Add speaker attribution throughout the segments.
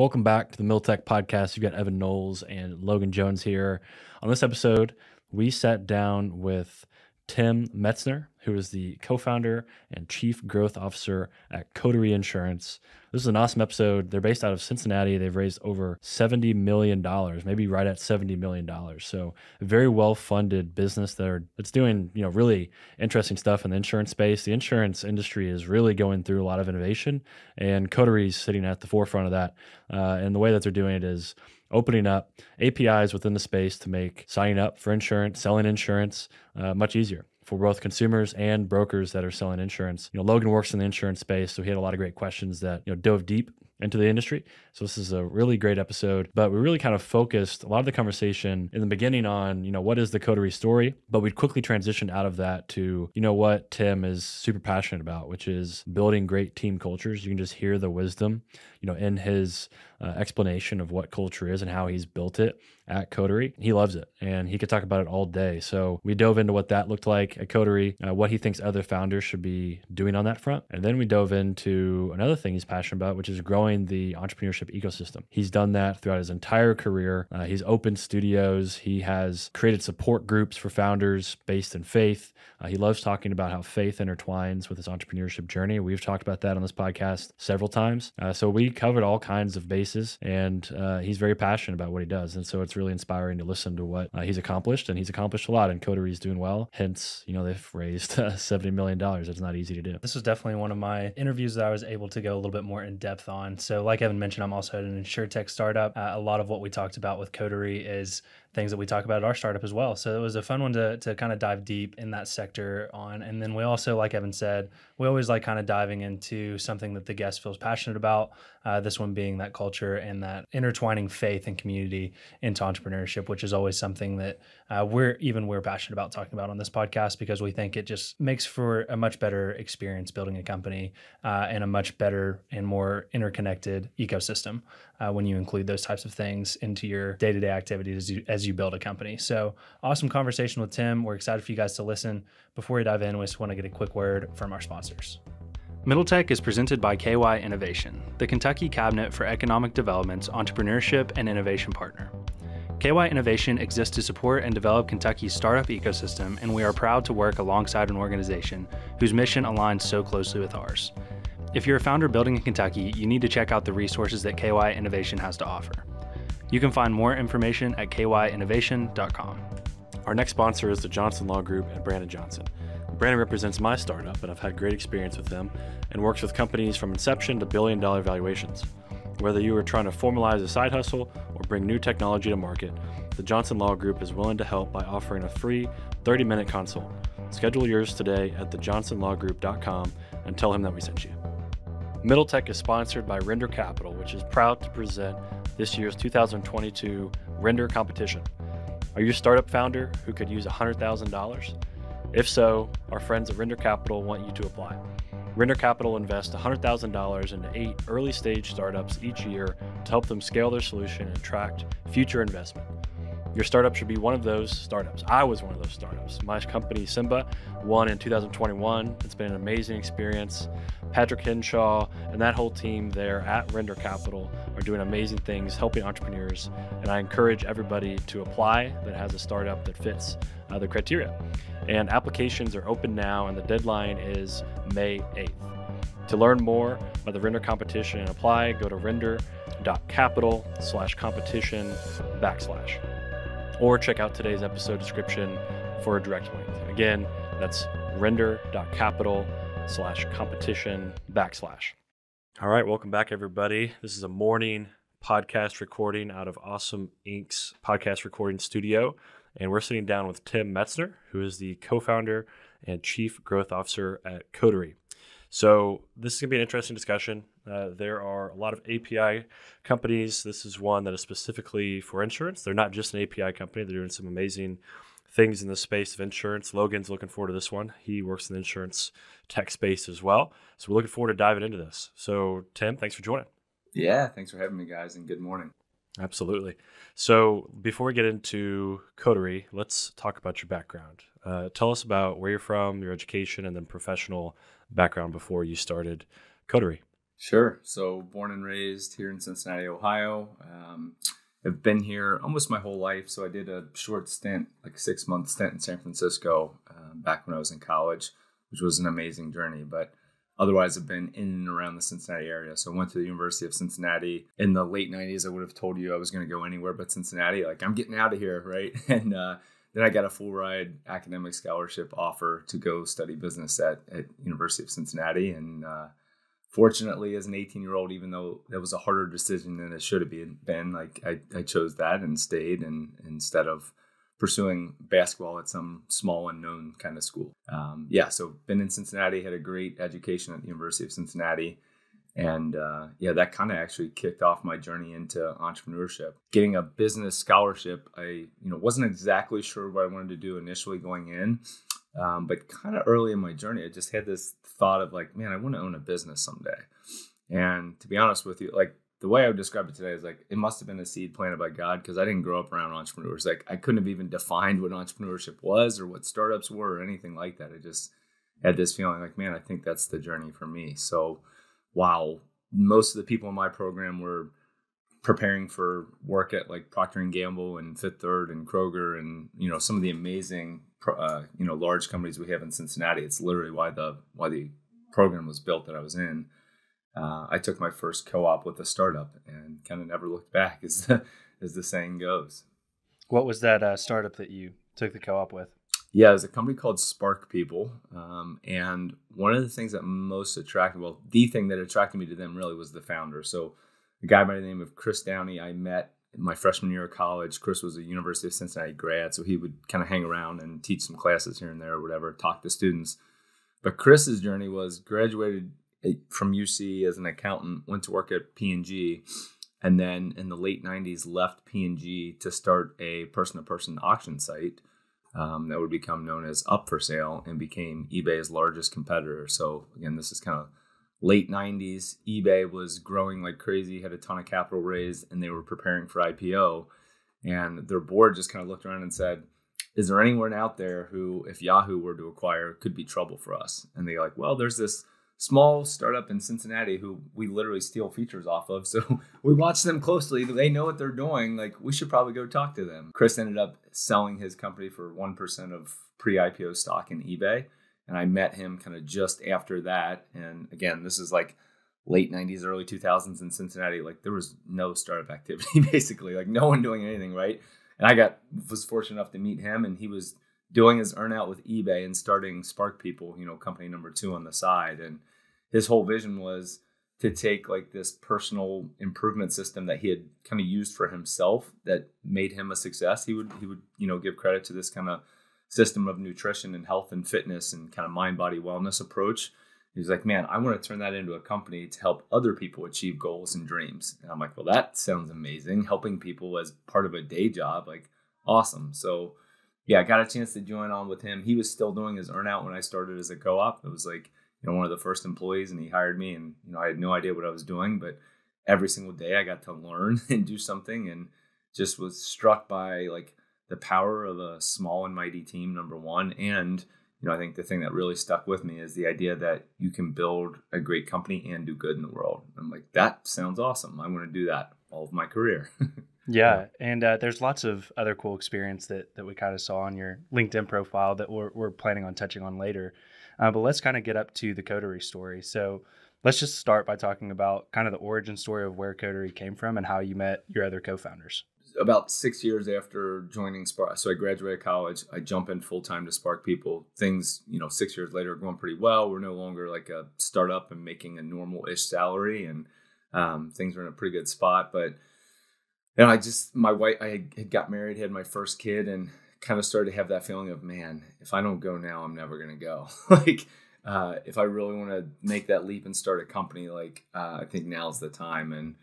Speaker 1: Welcome back to the Miltech podcast. You've got Evan Knowles and Logan Jones here. On this episode, we sat down with Tim Metzner, who is the co founder and chief growth officer at Coterie Insurance. This is an awesome episode. They're based out of Cincinnati. They've raised over $70 million, maybe right at $70 million. So, a very well funded business that are, that's doing you know really interesting stuff in the insurance space. The insurance industry is really going through a lot of innovation, and Coterie's sitting at the forefront of that. Uh, and the way that they're doing it is opening up APIs within the space to make signing up for insurance, selling insurance uh, much easier for both consumers and brokers that are selling insurance. You know, Logan works in the insurance space, so he had a lot of great questions that you know dove deep into the industry. So this is a really great episode, but we really kind of focused a lot of the conversation in the beginning on, you know, what is the Coterie story, but we quickly transitioned out of that to, you know, what Tim is super passionate about, which is building great team cultures. You can just hear the wisdom you know, in his uh, explanation of what culture is and how he's built it at Coterie. He loves it and he could talk about it all day. So we dove into what that looked like at Coterie, uh, what he thinks other founders should be doing on that front. And then we dove into another thing he's passionate about, which is growing the entrepreneurship ecosystem. He's done that throughout his entire career. Uh, he's opened studios, he has created support groups for founders based in faith. Uh, he loves talking about how faith intertwines with his entrepreneurship journey. We've talked about that on this podcast several times. Uh, so we he covered all kinds of bases, and uh, he's very passionate about what he does. And so it's really inspiring to listen to what uh, he's accomplished, and he's accomplished a lot. And Coterie is doing well. Hence, you know, they've raised uh, seventy million dollars. It's not easy to do.
Speaker 2: This was definitely one of my interviews that I was able to go a little bit more in depth on. So, like Evan mentioned, I'm also an insure tech startup. Uh, a lot of what we talked about with Coterie is things that we talk about at our startup as well. So it was a fun one to, to kind of dive deep in that sector on. And then we also, like Evan said, we always like kind of diving into something that the guest feels passionate about. Uh, this one being that culture and that intertwining faith and community into entrepreneurship, which is always something that uh, we're even we're passionate about talking about on this podcast because we think it just makes for a much better experience building a company uh, and a much better and more interconnected ecosystem uh, when you include those types of things into your day to day activities as you, as you build a company. So, awesome conversation with Tim. We're excited for you guys to listen. Before we dive in, we just want to get a quick word from our sponsors. Middle Tech is presented by KY Innovation, the Kentucky Cabinet for Economic Development's Entrepreneurship and Innovation Partner. KY Innovation exists to support and develop Kentucky's startup ecosystem, and we are proud to work alongside an organization whose mission aligns so closely with ours. If you're a founder building in Kentucky, you need to check out the resources that KY Innovation has to offer. You can find more information at kyinnovation.com.
Speaker 1: Our next sponsor is the Johnson Law Group and Brandon Johnson. Brandon represents my startup, and I've had great experience with them and works with companies from inception to billion dollar valuations. Whether you are trying to formalize a side hustle or bring new technology to market, the Johnson Law Group is willing to help by offering a free 30 minute consult. Schedule yours today at thejohnsonlawgroup.com and tell him that we sent you. Middle Tech is sponsored by Render Capital, which is proud to present this year's 2022 Render Competition. Are you a startup founder who could use $100,000? If so, our friends at Render Capital want you to apply. Render Capital invests $100,000 into eight early stage startups each year to help them scale their solution and attract future investment. Your startup should be one of those startups. I was one of those startups. My company, Simba, won in 2021. It's been an amazing experience. Patrick Henshaw, and that whole team there at Render Capital are doing amazing things, helping entrepreneurs. And I encourage everybody to apply that has a startup that fits uh, the criteria. And applications are open now, and the deadline is May 8th. To learn more about the render competition and apply, go to render.capital slash competition backslash. Or check out today's episode description for a direct link. Again, that's Capital slash competition backslash. All right, welcome back, everybody. This is a morning podcast recording out of Awesome Inc.'s podcast recording studio. And we're sitting down with Tim Metzner, who is the co founder and chief growth officer at Coterie. So, this is going to be an interesting discussion. Uh, there are a lot of API companies. This is one that is specifically for insurance. They're not just an API company, they're doing some amazing things in the space of insurance. Logan's looking forward to this one. He works in the insurance tech space as well. So we're looking forward to diving into this. So, Tim, thanks for joining. Yeah,
Speaker 3: thanks for having me, guys, and good morning.
Speaker 1: Absolutely. So, before we get into Coterie, let's talk about your background. Uh, tell us about where you're from, your education, and then professional background before you started Coterie. Sure.
Speaker 3: So, born and raised here in Cincinnati, Ohio. Um, I've been here almost my whole life. So I did a short stint, like six month stint in San Francisco um, back when I was in college, which was an amazing journey. But otherwise, I've been in and around the Cincinnati area. So I went to the University of Cincinnati in the late 90s. I would have told you I was going to go anywhere but Cincinnati. Like, I'm getting out of here, right? And uh, then I got a full ride academic scholarship offer to go study business at, at University of Cincinnati. And uh, fortunately as an 18 year old even though that was a harder decision than it should have been like I, I chose that and stayed and instead of pursuing basketball at some small unknown kind of school um, yeah so been in cincinnati had a great education at the university of cincinnati and uh, yeah that kind of actually kicked off my journey into entrepreneurship getting a business scholarship i you know wasn't exactly sure what i wanted to do initially going in um, but kind of early in my journey i just had this thought of like, man, I want to own a business someday. And to be honest with you, like the way I would describe it today is like it must have been a seed planted by God because I didn't grow up around entrepreneurs. Like I couldn't have even defined what entrepreneurship was or what startups were or anything like that. I just had this feeling like, man, I think that's the journey for me. So while most of the people in my program were preparing for work at like Procter and Gamble and Fifth Third and Kroger and you know some of the amazing uh, you know large companies we have in Cincinnati. It's literally why the why the program was built that I was in. Uh, I took my first co-op with a startup and kind of never looked back, as the, as the saying goes. What was that uh, startup that you took the co-op with? Yeah, it was a company called Spark People, um, and one of the things that most attracted, well, the thing that attracted me to them really was the founder. So a guy by the name of Chris Downey I met my freshman year of college. Chris was a University of Cincinnati grad, so he would kind of hang around and teach some classes here and there or whatever, talk to students. But Chris's journey was graduated eh, from UC as an accountant, went to work at P&G, and then in the late 90s left P&G to start a person-to-person auction site um, that would become known as Up for Sale and became eBay's largest competitor. So again, this is kind of late 90s, eBay was growing like crazy, had a ton of capital raised, and they were preparing for IPO. And their board just kind of looked around and said, Is there anyone out there who, if Yahoo were to acquire, could be trouble for us? And they're like, Well, there's this small startup in Cincinnati who we literally steal features off of. So we watch them closely. They know what they're doing. Like, we should probably go talk to them. Chris ended up selling his company for 1% of pre IPO stock in eBay and I met him kind of just after that. And again, this is like late 90s, early 2000s in Cincinnati. Like there was no startup activity basically, like no one doing anything, right? And I got was fortunate enough to meet him, and he was doing his earnout with eBay and starting Spark People, you know, company number two on the side. And his whole vision was to take like this personal improvement system that he had kind of used for himself that made him a success. He would he would you know give credit to this kind of system of nutrition and health and fitness and kind of mind body wellness approach. He's like, man, I want to turn that into a company to help other people achieve goals and dreams. And I'm like, well, that sounds amazing. Helping people as part of a day job, like, awesome. So, yeah, I got a chance to join on with him. He was still doing his earnout when I started as a co-op. It was like, you know, one of the first employees, and he hired me. And you know, I had no idea what I was doing, but every single day I got to learn and do something, and just was struck by like the power of a small and mighty team, number one. And, you know, I think the thing that really stuck with me is the idea that you can build a great company and do good in the world. I'm like, that sounds awesome. I want to do that all of my career.
Speaker 2: yeah. And uh, there's lots of other cool experience that, that we kind of saw on your LinkedIn profile that we're, we're planning on touching on later. Uh, but let's kind of get up to the Coterie story. So let's just start by talking about kind of the origin story of where Coterie came from and how you met your other co founders
Speaker 3: about six years after joining Spark, so I graduated college. I jump in full time to Spark People. Things, you know, six years later are going pretty well. We're no longer like a startup and making a normal ish salary, and um, things are in a pretty good spot. But you know, I just my wife, I had got married, had my first kid, and kind of started to have that feeling of man, if I don't go now, I'm never gonna go. like. Uh, if I really want to make that leap and start a company, like uh, I think now's the time. And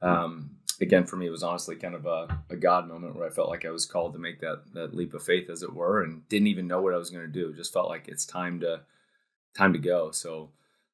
Speaker 3: um, again for me it was honestly kind of a, a god moment where i felt like i was called to make that that leap of faith as it were and didn't even know what i was going to do just felt like it's time to time to go so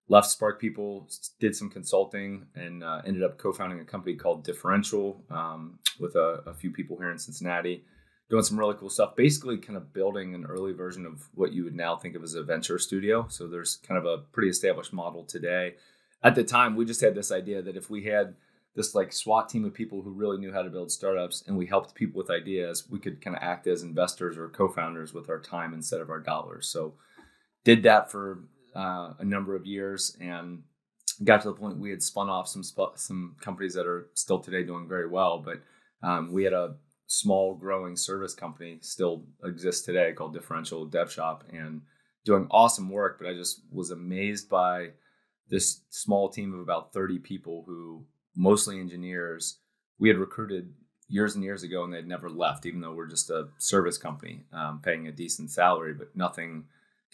Speaker 3: left spark people did some consulting and uh, ended up co-founding a company called differential um, with a, a few people here in cincinnati doing some really cool stuff basically kind of building an early version of what you would now think of as a venture studio so there's kind of a pretty established model today at the time we just had this idea that if we had this like SWAT team of people who really knew how to build startups and we helped people with ideas, we could kind of act as investors or co-founders with our time instead of our dollars. So did that for uh, a number of years and got to the point we had spun off some sp- some companies that are still today doing very well, but um, we had a small growing service company still exists today called Differential Dev Shop and doing awesome work, but I just was amazed by this small team of about 30 people who mostly engineers, we had recruited years and years ago and they'd never left, even though we're just a service company um, paying a decent salary, but nothing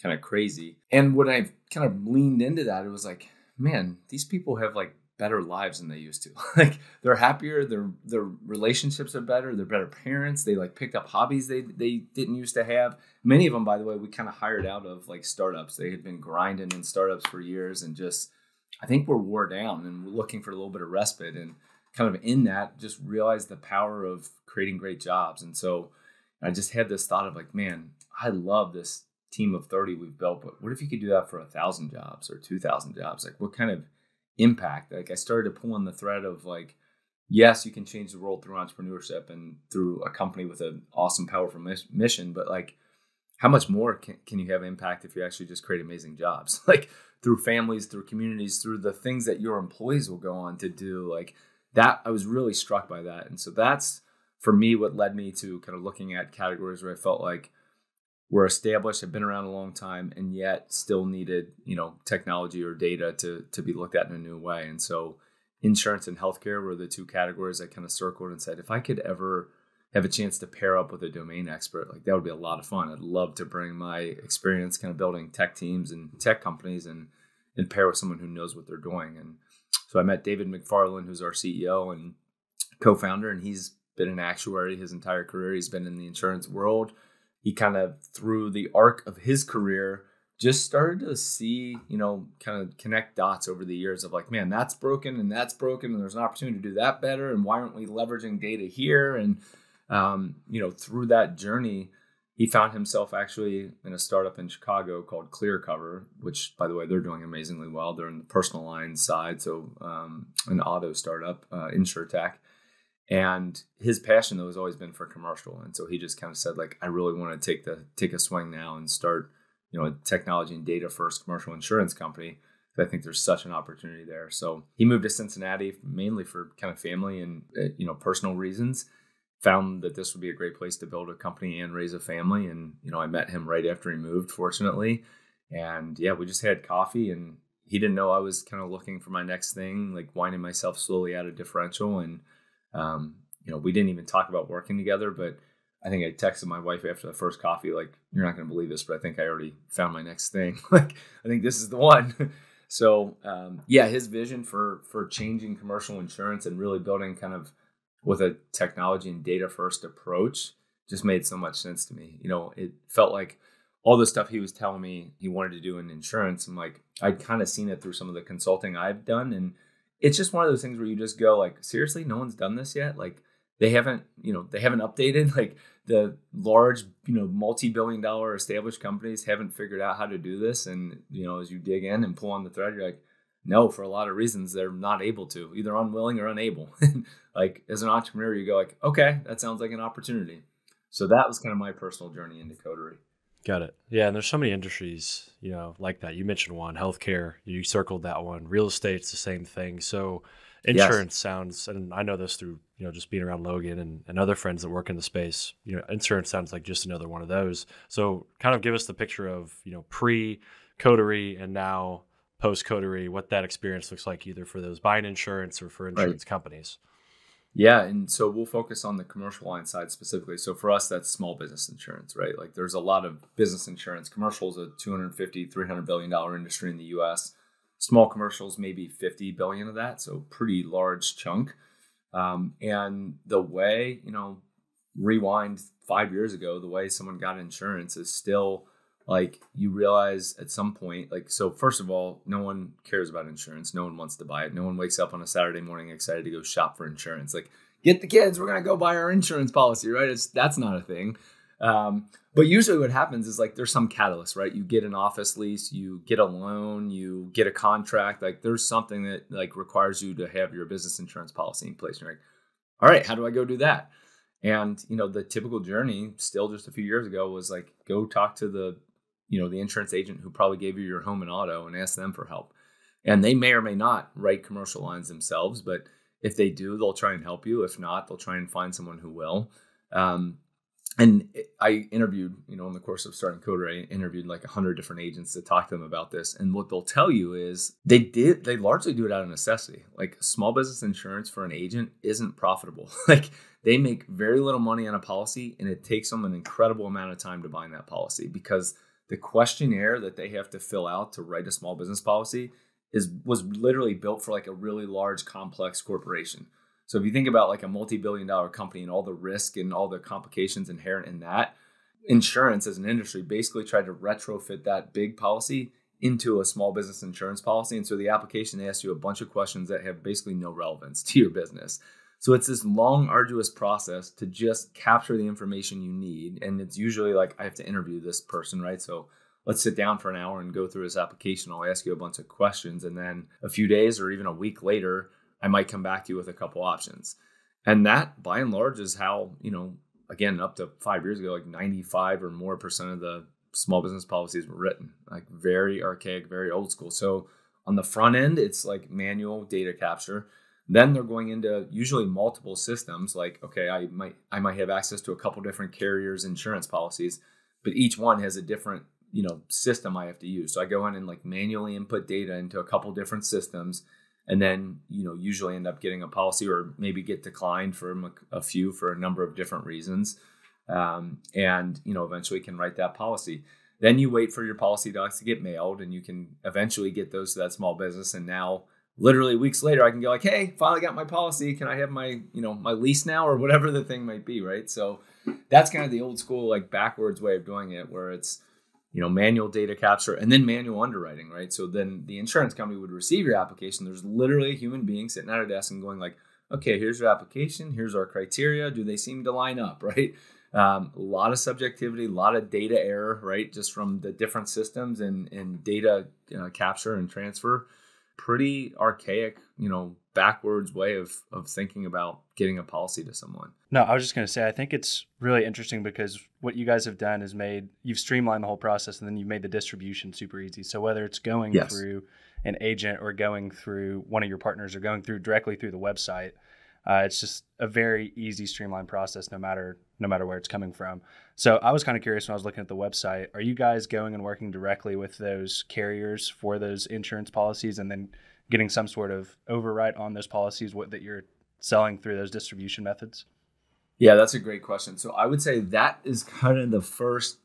Speaker 3: kind of crazy. And when I kind of leaned into that, it was like, man, these people have like better lives than they used to. like they're happier, their their relationships are better, they're better parents, they like picked up hobbies they they didn't used to have. Many of them by the way, we kind of hired out of like startups. They had been grinding in startups for years and just I think we're wore down and we're looking for a little bit of respite. And kind of in that, just realize the power of creating great jobs. And so I just had this thought of like, man, I love this team of 30 we've built, but what if you could do that for a thousand jobs or 2,000 jobs? Like, what kind of impact? Like, I started to pull on the thread of like, yes, you can change the world through entrepreneurship and through a company with an awesome, powerful mission, but like, how much more can, can you have impact if you actually just create amazing jobs? Like, through families, through communities, through the things that your employees will go on to do. Like that, I was really struck by that. And so that's for me what led me to kind of looking at categories where I felt like were established, had been around a long time, and yet still needed, you know, technology or data to to be looked at in a new way. And so insurance and healthcare were the two categories I kind of circled and said, if I could ever have a chance to pair up with a domain expert, like that would be a lot of fun. I'd love to bring my experience kind of building tech teams and tech companies and and pair with someone who knows what they're doing. And so I met David McFarland, who's our CEO and co-founder, and he's been an actuary his entire career. He's been in the insurance world. He kind of through the arc of his career just started to see, you know, kind of connect dots over the years of like, man, that's broken and that's broken, and there's an opportunity to do that better. And why aren't we leveraging data here? And um, you know, through that journey, he found himself actually in a startup in Chicago called ClearCover, which, by the way, they're doing amazingly well. They're in the personal line side, so um, an auto startup, uh, insuretech. And his passion, though, has always been for commercial, and so he just kind of said, like, I really want to take the take a swing now and start, you know, a technology and data first commercial insurance company. I think there's such an opportunity there. So he moved to Cincinnati mainly for kind of family and uh, you know personal reasons found that this would be a great place to build a company and raise a family. And, you know, I met him right after he moved, fortunately. And yeah, we just had coffee and he didn't know I was kind of looking for my next thing, like winding myself slowly out of differential. And, um, you know, we didn't even talk about working together, but I think I texted my wife after the first coffee, like, you're not going to believe this, but I think I already found my next thing. like, I think this is the one. so, um, yeah, his vision for, for changing commercial insurance and really building kind of, with a technology and data first approach just made so much sense to me. You know, it felt like all the stuff he was telling me he wanted to do in insurance. I'm like, I'd kind of seen it through some of the consulting I've done. And it's just one of those things where you just go, like, seriously, no one's done this yet? Like, they haven't, you know, they haven't updated. Like, the large, you know, multi billion dollar established companies haven't figured out how to do this. And, you know, as you dig in and pull on the thread, you're like, no for a lot of reasons they're not able to either unwilling or unable like as an entrepreneur you go like okay that sounds like an opportunity so that was kind of my personal journey into coterie
Speaker 1: got it yeah and there's so many industries you know like that you mentioned one healthcare you circled that one real estate's the same thing so insurance yes. sounds and i know this through you know just being around logan and, and other friends that work in the space you know insurance sounds like just another one of those so kind of give us the picture of you know pre coterie and now post coterie what that experience looks like either for those buying insurance or for insurance right. companies
Speaker 3: yeah and so we'll focus on the commercial line side specifically so for us that's small business insurance right like there's a lot of business insurance commercials a 250 300 billion dollar industry in the us small commercials maybe 50 billion of that so pretty large chunk um, and the way you know rewind five years ago the way someone got insurance is still like you realize at some point like so first of all no one cares about insurance no one wants to buy it no one wakes up on a saturday morning excited to go shop for insurance like get the kids we're going to go buy our insurance policy right it's that's not a thing um, but usually what happens is like there's some catalyst right you get an office lease you get a loan you get a contract like there's something that like requires you to have your business insurance policy in place and you're like all right how do i go do that and you know the typical journey still just a few years ago was like go talk to the you know the insurance agent who probably gave you your home and auto and ask them for help and they may or may not write commercial lines themselves but if they do they'll try and help you if not they'll try and find someone who will um, and i interviewed you know in the course of starting coder i interviewed like 100 different agents to talk to them about this and what they'll tell you is they did they largely do it out of necessity like small business insurance for an agent isn't profitable like they make very little money on a policy and it takes them an incredible amount of time to bind that policy because the questionnaire that they have to fill out to write a small business policy is was literally built for like a really large complex corporation. So if you think about like a multi-billion dollar company and all the risk and all the complications inherent in that, insurance as an industry basically tried to retrofit that big policy into a small business insurance policy. And so the application asks you a bunch of questions that have basically no relevance to your business. So it's this long, arduous process to just capture the information you need. And it's usually like, I have to interview this person, right? So let's sit down for an hour and go through this application. I'll ask you a bunch of questions. And then a few days or even a week later, I might come back to you with a couple options. And that, by and large, is how, you know, again, up to five years ago, like 95 or more percent of the small business policies were written, like very archaic, very old school. So on the front end, it's like manual data capture. Then they're going into usually multiple systems. Like, okay, I might I might have access to a couple different carriers' insurance policies, but each one has a different you know system I have to use. So I go in and like manually input data into a couple different systems, and then you know usually end up getting a policy or maybe get declined from a, a few for a number of different reasons, um, and you know eventually can write that policy. Then you wait for your policy docs to get mailed, and you can eventually get those to that small business, and now literally weeks later I can go like, hey, finally got my policy. Can I have my, you know, my lease now or whatever the thing might be, right? So that's kind of the old school, like backwards way of doing it, where it's, you know, manual data capture and then manual underwriting, right? So then the insurance company would receive your application. There's literally a human being sitting at a desk and going like, okay, here's your application, here's our criteria. Do they seem to line up, right? Um, a lot of subjectivity, a lot of data error, right? Just from the different systems and, and data uh, capture and transfer pretty archaic, you know, backwards way of of thinking about getting a policy to someone.
Speaker 2: No, I was just going to say I think it's really interesting because what you guys have done is made you've streamlined the whole process and then you've made the distribution super easy. So whether it's going yes. through an agent or going through one of your partners or going through directly through the website, uh, it's just a very easy, streamlined process, no matter no matter where it's coming from. So I was kind of curious when I was looking at the website. Are you guys going and working directly with those carriers for those insurance policies, and then getting some sort of override on those policies what, that you're selling through those distribution
Speaker 3: methods? Yeah, that's a great question. So I would say that is kind of the first,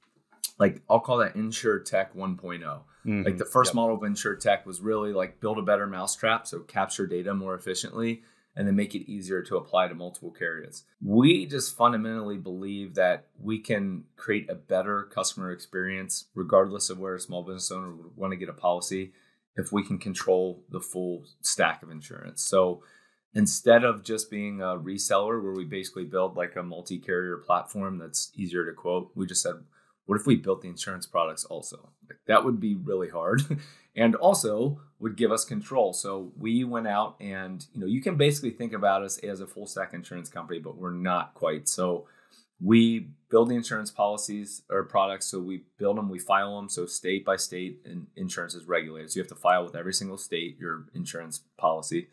Speaker 3: like I'll call that insure tech 1 mm-hmm. Like the first yep. model of insure tech was really like build a better mousetrap, so capture data more efficiently and then make it easier to apply to multiple carriers. We just fundamentally believe that we can create a better customer experience regardless of where a small business owner would want to get a policy if we can control the full stack of insurance. So instead of just being a reseller where we basically build like a multi-carrier platform that's easier to quote, we just said what if we built the insurance products also? Like, that would be really hard. and also would give us control. So we went out and, you know, you can basically think about us as a full stack insurance company, but we're not quite. So we build the insurance policies or products. So we build them, we file them. So state by state and insurance is regulated. So you have to file with every single state your insurance policy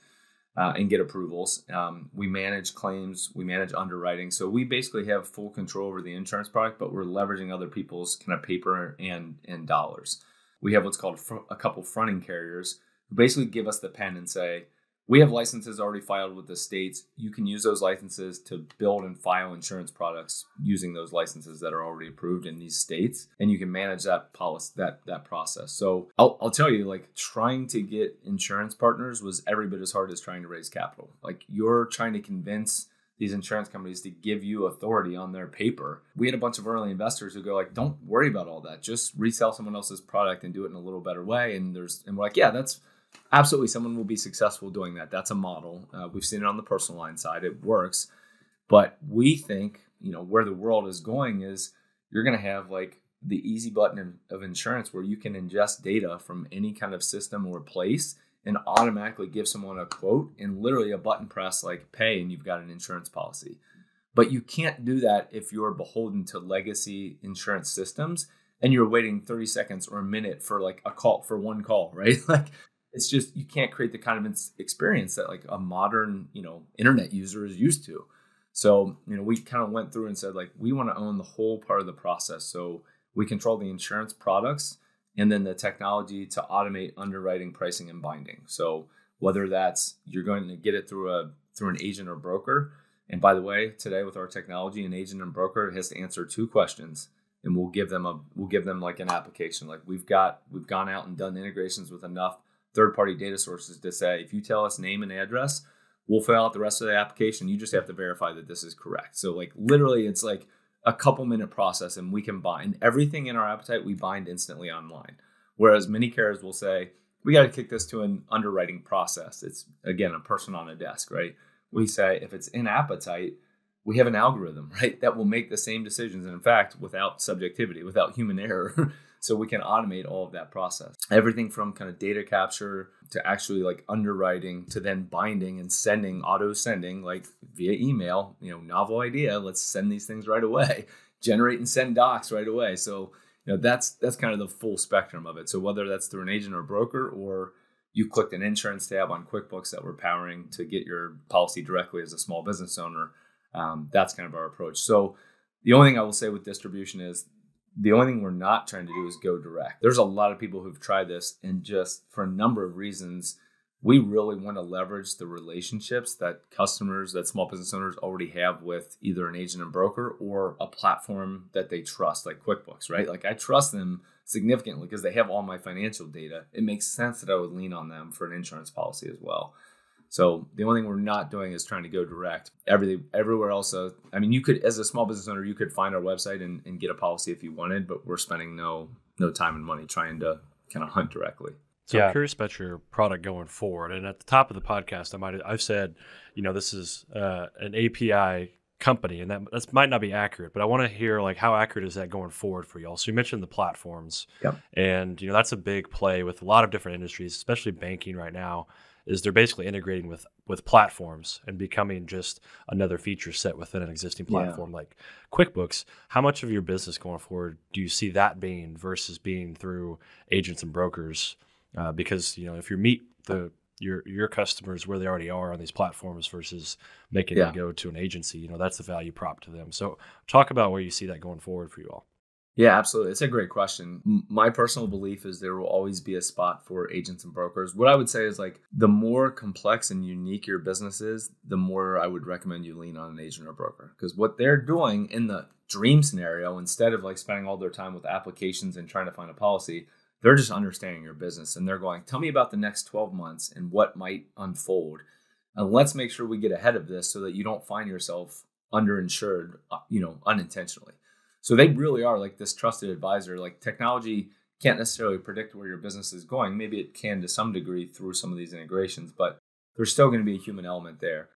Speaker 3: uh, and get approvals. Um, we manage claims, we manage underwriting. So we basically have full control over the insurance product, but we're leveraging other people's kind of paper and, and dollars we have what's called fr- a couple fronting carriers who basically give us the pen and say, we have licenses already filed with the states. You can use those licenses to build and file insurance products using those licenses that are already approved in these states, and you can manage that policy that that process. So I'll, I'll tell you, like trying to get insurance partners was every bit as hard as trying to raise capital. Like you're trying to convince these insurance companies to give you authority on their paper. We had a bunch of early investors who go like, "Don't worry about all that. Just resell someone else's product and do it in a little better way." And there's and we're like, "Yeah, that's absolutely someone will be successful doing that. That's a model. Uh, we've seen it on the personal line side. It works." But we think, you know, where the world is going is you're going to have like the easy button of insurance where you can ingest data from any kind of system or place and automatically give someone a quote and literally a button press like pay and you've got an insurance policy. But you can't do that if you're beholden to legacy insurance systems and you're waiting 30 seconds or a minute for like a call for one call, right? Like it's just you can't create the kind of experience that like a modern, you know, internet user is used to. So, you know, we kind of went through and said like we want to own the whole part of the process. So, we control the insurance products and then the technology to automate underwriting, pricing, and binding. So whether that's you're going to get it through a through an agent or broker. And by the way, today with our technology, an agent and broker has to answer two questions, and we'll give them a we'll give them like an application. Like we've got we've gone out and done integrations with enough third party data sources to say if you tell us name and address, we'll fill out the rest of the application. You just have to verify that this is correct. So like literally, it's like a couple minute process and we can bind everything in our appetite we bind instantly online whereas many carriers will say we got to kick this to an underwriting process it's again a person on a desk right we say if it's in appetite we have an algorithm right that will make the same decisions and in fact without subjectivity without human error so we can automate all of that process. Everything from kind of data capture to actually like underwriting to then binding and sending, auto sending like via email, you know, novel idea, let's send these things right away, generate and send docs right away. So, you know, that's that's kind of the full spectrum of it. So whether that's through an agent or broker or you clicked an insurance tab on QuickBooks that we're powering to get your policy directly as a small business owner. Um, that's kind of our approach. So the only thing I will say with distribution is the only thing we're not trying to do is go direct. There's a lot of people who've tried this, and just for a number of reasons, we really want to leverage the relationships that customers, that small business owners already have with either an agent and broker or a platform that they trust, like QuickBooks, right? Like I trust them significantly because they have all my financial data. It makes sense that I would lean on them for an insurance policy as well. So the only thing we're not doing is trying to go direct. Everything everywhere else, uh, I mean, you could as a small business owner, you could find our website and, and get a policy if you wanted, but we're spending no no time and money trying to kind of hunt directly. So yeah. I'm curious
Speaker 1: about your product going forward. And at the top of the podcast, I might I've said, you know, this is uh, an API company, and that that might not be accurate. But I want to hear like how accurate is that going forward for y'all? So you mentioned the platforms, yep. and you know that's a big play with a lot of different industries, especially banking right now is they're basically integrating with with platforms and becoming just another feature set within an existing platform yeah. like QuickBooks. How much of your business going forward do you see that being versus being through agents and brokers? Uh, because you know if you meet the your your customers where they already are on these platforms versus making yeah. them go to an
Speaker 3: agency, you know that's the value prop to them. So talk about where you see that going forward for you all. Yeah, absolutely. It's a great question. My personal belief is there will always be a spot for agents and brokers. What I would say is like the more complex and unique your business is, the more I would recommend you lean on an agent or broker because what they're doing in the dream scenario, instead of like spending all their time with applications and trying to find a policy, they're just understanding your business and they're going, tell me about the next 12 months and what might unfold. And let's make sure we get ahead of this so that you don't find yourself underinsured, uh, you know, unintentionally. So they really are like this trusted advisor. Like technology can't necessarily predict where your business is going. Maybe it can to some degree through some of these integrations, but there's still going to be a human element there.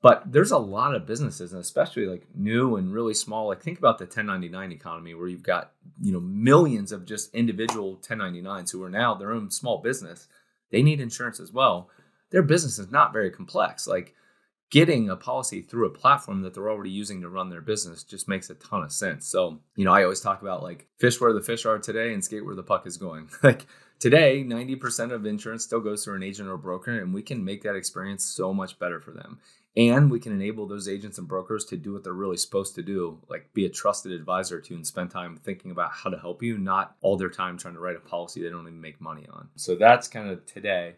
Speaker 3: But there's a lot of businesses, and especially like new and really small. Like think about the 1099 economy, where you've got you know millions of just individual 1099s who are now their own small business. They need insurance as well. Their business is not very complex. Like getting a policy through a platform that they're already using to run their business just makes a ton of sense. So, you know, I always talk about like fish where the fish are today and skate where the puck is going. like today, 90% of insurance still goes through an agent or broker, and we can make that experience so much better for them. And we can enable those agents and brokers to do what they're really supposed to do, like be a trusted advisor to and spend time thinking about how to help you, not all their time trying to write a policy they don't even make money on. So that's kind of today.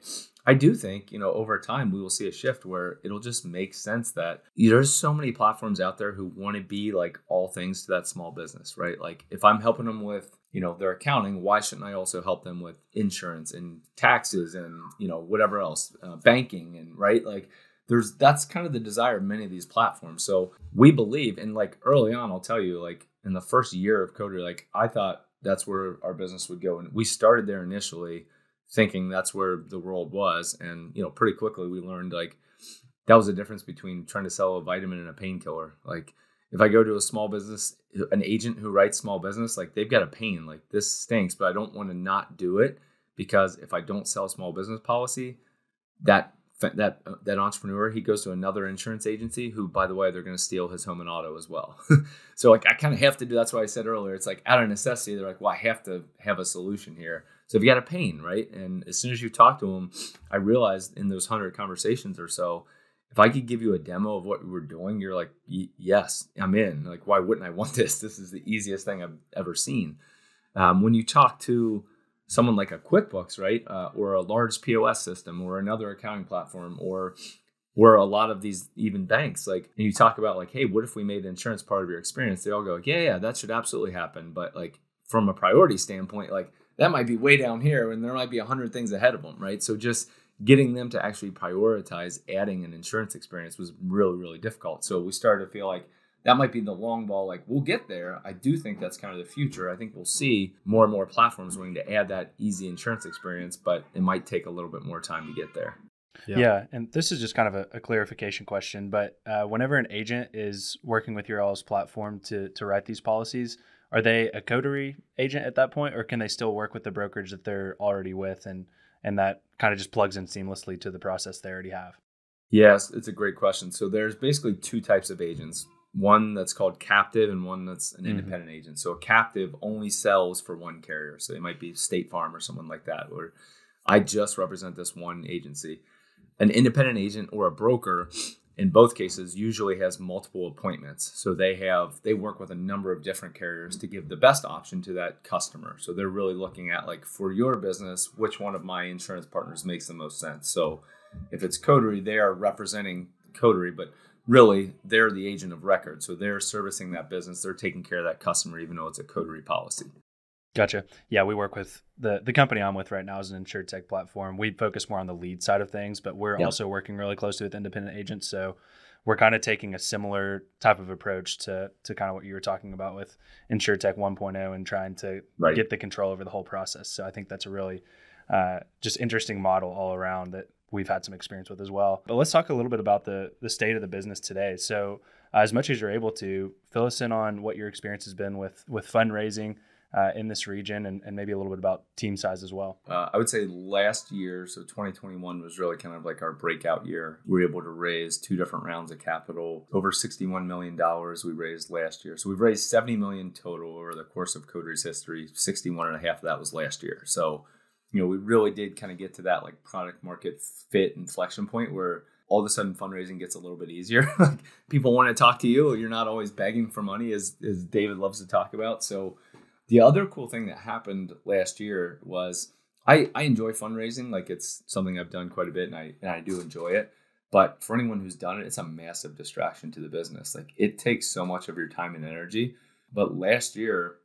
Speaker 3: I do think, you know, over time we will see a shift where it'll just make sense that there's so many platforms out there who want to be like all things to that small business, right? Like if I'm helping them with, you know, their accounting, why shouldn't I also help them with insurance and taxes and, you know, whatever else, uh, banking and right? Like there's that's kind of the desire of many of these platforms. So we believe and like early on, I'll tell you, like in the first year of Coder, like I thought that's where our business would go. And we started there initially thinking that's where the world was. And, you know, pretty quickly we learned like that was the difference between trying to sell a vitamin and a painkiller. Like, if I go to a small business, an agent who writes small business, like they've got a pain, like this stinks, but I don't want to not do it because if I don't sell small business policy, that that uh, that entrepreneur he goes to another insurance agency who by the way they're going to steal his home and auto as well so like i kind of have to do that's why i said earlier it's like out of necessity they're like well i have to have a solution here so if you got a pain, right? And as soon as you talk to them, I realized in those 100 conversations or so, if I could give you a demo of what we were doing, you're like, yes, I'm in. Like, why wouldn't I want this? This is the easiest thing I've ever seen. Um, when you talk to someone like a QuickBooks, right, uh, or a large POS system, or another accounting platform, or or a lot of these even banks, like, and you talk about like, hey, what if we made insurance part of your experience? They all go, yeah, yeah, that should absolutely happen. But like from a priority standpoint, like that might be way down here and there might be 100 things ahead of them right so just getting them to actually prioritize adding an insurance experience was really really difficult so we started to feel like that might be the long ball like we'll get there i do think that's kind of the future i think we'll see more and more platforms willing to add that easy insurance experience but it might take a little bit more time to get there
Speaker 2: yeah. yeah. and this is just kind of a, a clarification question, but uh, whenever an agent is working with your all's platform to to write these policies, are they a coterie agent at that point, or can they still work with the brokerage that they're already with, and and that kind of just plugs
Speaker 3: in seamlessly to the process they already have? Yes, it's a great question. So there's basically two types of agents. One that's called captive and one that's an mm-hmm. independent mm-hmm. agent. So a captive only sells for one carrier. So it might be State Farm or someone like that, or I just represent this one agency. An independent agent or a broker in both cases usually has multiple appointments so they have they work with a number of different carriers to give the best option to that customer so they're really looking at like for your business which one of my insurance partners makes the most sense so if it's coterie they are representing coterie but really they're the agent of record so they're servicing that business they're taking care of that customer even though it's a coterie policy
Speaker 2: Gotcha. Yeah, we work with the the company I'm with right now is an insured tech platform. We focus more on the lead side of things, but we're yep. also working really closely with independent agents. So we're kind of taking a similar type of approach to to kind of what you were talking about with insured tech 1.0 and trying to right. get the control over the whole process. So I think that's a really uh, just interesting model all around that we've had some experience with as well. But let's talk a little bit about the the state of the business today. So uh, as much as you're able to, fill us in on what your experience has been with with fundraising uh, in this region and, and, maybe a little bit about team size as well?
Speaker 3: Uh, I would say last year, so 2021 was really kind of like our breakout year. We were able to raise two different rounds of capital, over $61 million we raised last year. So we've raised 70 million total over the course of Coder's history. 61 and a half of that was last year. So, you know, we really did kind of get to that like product market fit inflection point where all of a sudden fundraising gets a little bit easier. like people want to talk to you. You're not always begging for money as, as David loves to talk about. So the other cool thing that happened last year was I, I enjoy fundraising. Like it's something I've done quite a bit and I, and I do enjoy it. But for anyone who's done it, it's a massive distraction to the business. Like it takes so much of your time and energy. But last year,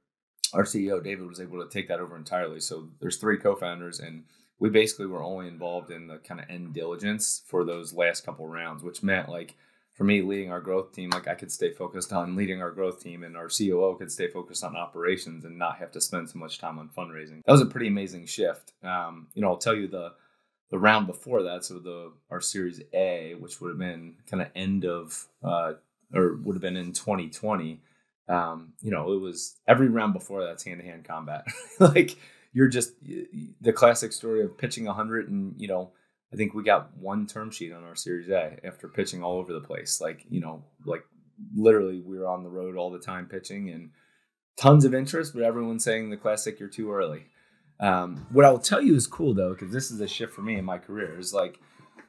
Speaker 3: our CEO, David, was able to take that over entirely. So there's three co founders, and we basically were only involved in the kind of end diligence for those last couple rounds, which meant like for me leading our growth team like i could stay focused on leading our growth team and our coo could stay focused on operations and not have to spend so much time on fundraising that was a pretty amazing shift um, you know i'll tell you the the round before that so the our series a which would have been kind of end of uh, or would have been in 2020 um, you know it was every round before that's hand-to-hand combat like you're just the classic story of pitching 100 and you know I think we got one term sheet on our Series A after pitching all over the place. Like, you know, like literally we were on the road all the time pitching and tons of interest, but everyone's saying the classic, you're too early. Um, what I will tell you is cool though, because this is a shift for me in my career, is like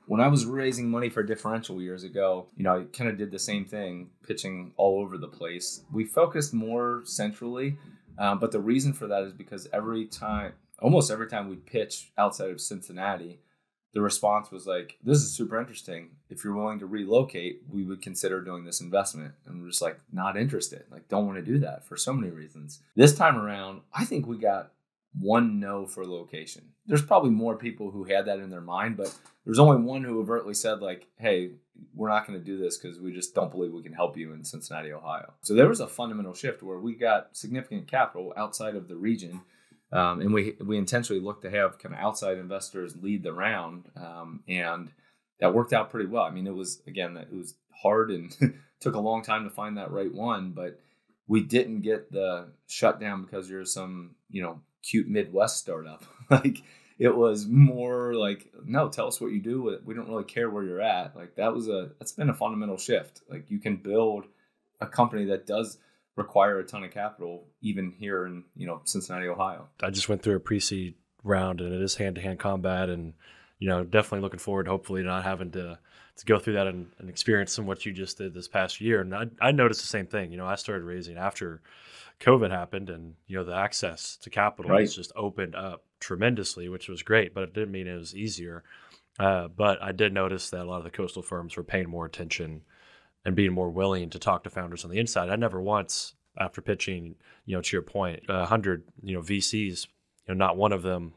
Speaker 3: when I was raising money for differential years ago, you know, I kind of did the same thing, pitching all over the place. We focused more centrally, um, but the reason for that is because every time, almost every time we pitch outside of Cincinnati, the response was like, "This is super interesting. If you're willing to relocate, we would consider doing this investment." And we're just like, "Not interested. Like, don't want to do that for so many reasons." This time around, I think we got one no for location. There's probably more people who had that in their mind, but there's only one who overtly said like, "Hey, we're not going to do this because we just don't believe we can help you in Cincinnati, Ohio." So there was a fundamental shift where we got significant capital outside of the region um, and we we intentionally looked to have kind of outside investors lead the round, um, and that worked out pretty well. I mean, it was again it was hard and took a long time to find that right one, but we didn't get the shutdown because you're some you know cute Midwest startup. like it was more like no, tell us what you do. We don't really care where you're at. Like that was a that's been a fundamental shift. Like you can build a company that does require a ton of capital, even here in you know Cincinnati, Ohio.
Speaker 1: I just went through a pre-seed round, and it is hand-to-hand combat, and you know definitely looking forward, hopefully, to not having to to go through that and, and experience some what you just did this past year. And I, I noticed the same thing. You know, I started raising after COVID happened, and you know the access to capital right. just opened up tremendously, which was great, but it didn't mean it was easier. Uh, but I did notice that a lot of the coastal firms were paying more attention and being more willing to talk to founders on the inside. I never once, after pitching, you know, to your point, a hundred, you know, VCs, you know, not one of them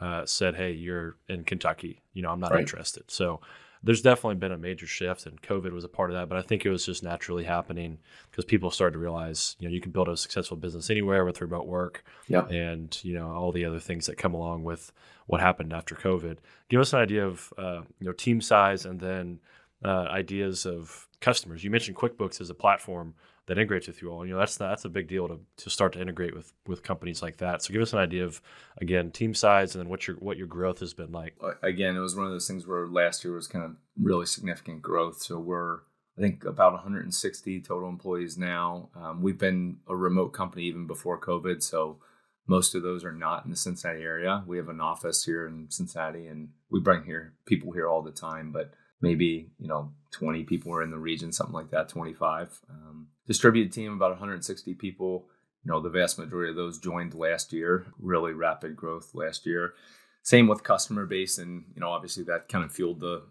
Speaker 1: uh, said, "Hey, you're in Kentucky. You know, I'm not right. interested." So there's definitely been a major shift, and COVID was a part of that. But I think it was just naturally happening because people started to realize, you know, you can build a successful business anywhere with remote work, yeah. and you know, all the other things that come along with what happened after COVID. Give us an idea of uh, you know team size, and then uh, ideas of customers. You mentioned QuickBooks as a platform that integrates with you all. You know that's that's a big deal to, to start to integrate with with companies like that. So give us an idea of again team size and then what your what your growth has been like.
Speaker 3: Again, it was one of those things where last year was kind of really significant growth. So we're I think about 160 total employees now. Um, we've been a remote company even before COVID, so most of those are not in the Cincinnati area. We have an office here in Cincinnati, and we bring here people here all the time, but maybe you know 20 people are in the region, something like that, 25. Um, distributed team about 160 people. You know, the vast majority of those joined last year. Really rapid growth last year. Same with customer base, and you know, obviously that kind of fueled the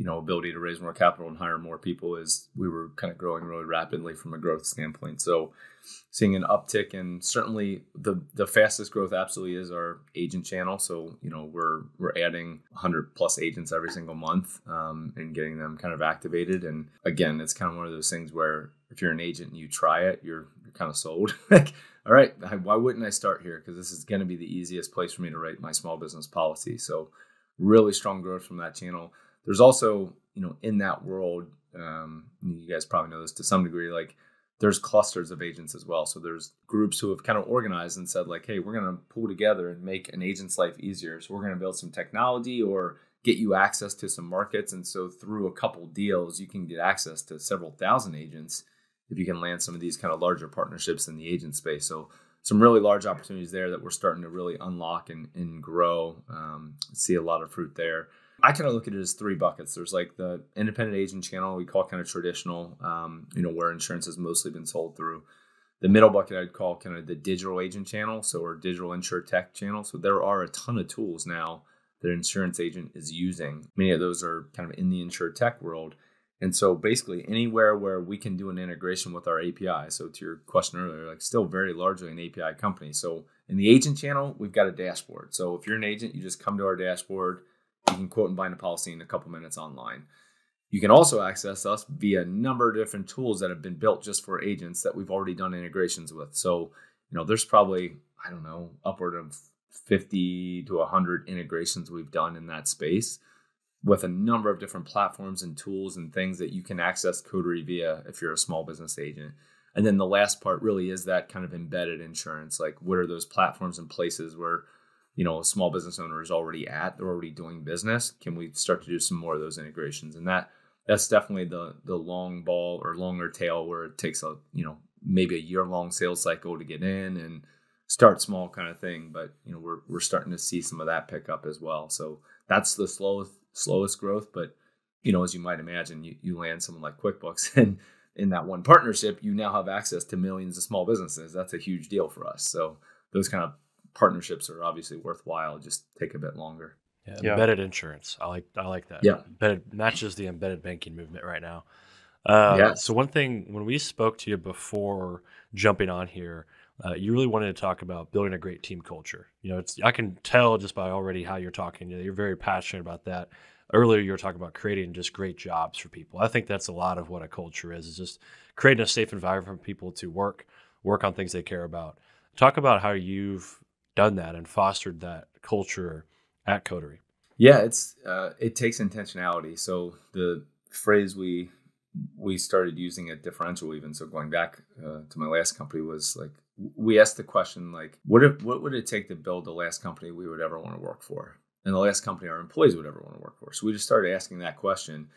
Speaker 3: you know ability to raise more capital and hire more people is we were kind of growing really rapidly from a growth standpoint so seeing an uptick and certainly the the fastest growth absolutely is our agent channel so you know we're we're adding 100 plus agents every single month um, and getting them kind of activated and again it's kind of one of those things where if you're an agent and you try it you're you're kind of sold like all right why wouldn't i start here because this is going to be the easiest place for me to write my small business policy so really strong growth from that channel there's also you know in that world um, you guys probably know this to some degree like there's clusters of agents as well so there's groups who have kind of organized and said like hey we're going to pull together and make an agent's life easier so we're going to build some technology or get you access to some markets and so through a couple deals you can get access to several thousand agents if you can land some of these kind of larger partnerships in the agent space so some really large opportunities there that we're starting to really unlock and, and grow um, see a lot of fruit there I kind of look at it as three buckets. There's like the independent agent channel we call kind of traditional, um, you know, where insurance has mostly been sold through. The middle bucket I'd call kind of the digital agent channel, so or digital insure tech channel. So there are a ton of tools now that insurance agent is using. Many of those are kind of in the insure tech world. And so basically anywhere where we can do an integration with our API. So to your question earlier, like still very largely an API company. So in the agent channel, we've got a dashboard. So if you're an agent, you just come to our dashboard you can quote and bind a policy in a couple minutes online. You can also access us via a number of different tools that have been built just for agents that we've already done integrations with. So, you know, there's probably, I don't know, upward of 50 to 100 integrations we've done in that space with a number of different platforms and tools and things that you can access Coterie via if you're a small business agent. And then the last part really is that kind of embedded insurance. Like, what are those platforms and places where you know small business owner is already at they're already doing business can we start to do some more of those integrations and that that's definitely the the long ball or longer tail where it takes a you know maybe a year long sales cycle to get in and start small kind of thing but you know we're, we're starting to see some of that pick up as well so that's the slowest slowest growth but you know as you might imagine you, you land someone like quickbooks and in that one partnership you now have access to millions of small businesses that's a huge deal for us so those kind of partnerships are obviously worthwhile. Just take a bit longer. Yeah, yeah. embedded insurance. I like
Speaker 1: I like that. Yeah, embedded matches the embedded banking movement right now. Uh, yeah. So one thing when we spoke to you before jumping on here, uh, you really wanted to talk about building a great team culture. You know, it's I can tell just by already how you're talking. You know, you're very passionate about that. Earlier, you were talking about creating just great jobs for people. I think that's a lot of what a culture is: is just creating a safe environment for people to work, work on things they care about. Talk about how you've
Speaker 3: done that and fostered that culture at Coterie? Yeah, it's uh, it takes intentionality. So the phrase we we started using at differential even so going back uh, to my last company was like we asked the question like what if, what would it take to build the last company we would ever want to work for and the last company our employees would ever want to work for so we just started asking that question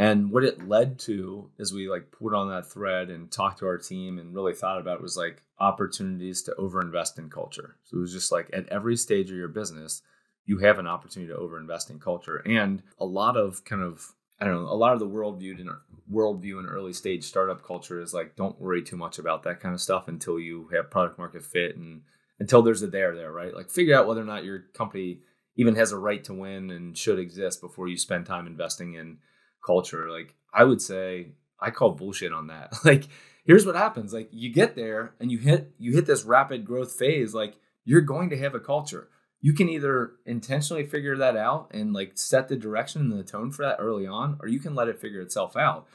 Speaker 3: and what it led to as we like put on that thread and talked to our team and really thought about it was like opportunities to overinvest in culture. So it was just like at every stage of your business, you have an opportunity to overinvest in culture. And a lot of kind of I don't know, a lot of the world viewed in worldview in early stage startup culture is like don't worry too much about that kind of stuff until you have product market fit and until there's a there there, right? Like figure out whether or not your company even has a right to win and should exist before you spend time investing in culture. Like I would say I call bullshit on that. Like here's what happens. Like you get there and you hit you hit this rapid growth phase like you're going to have a culture. You can either intentionally figure that out and like set the direction and the tone for that early on or you can let it figure itself out.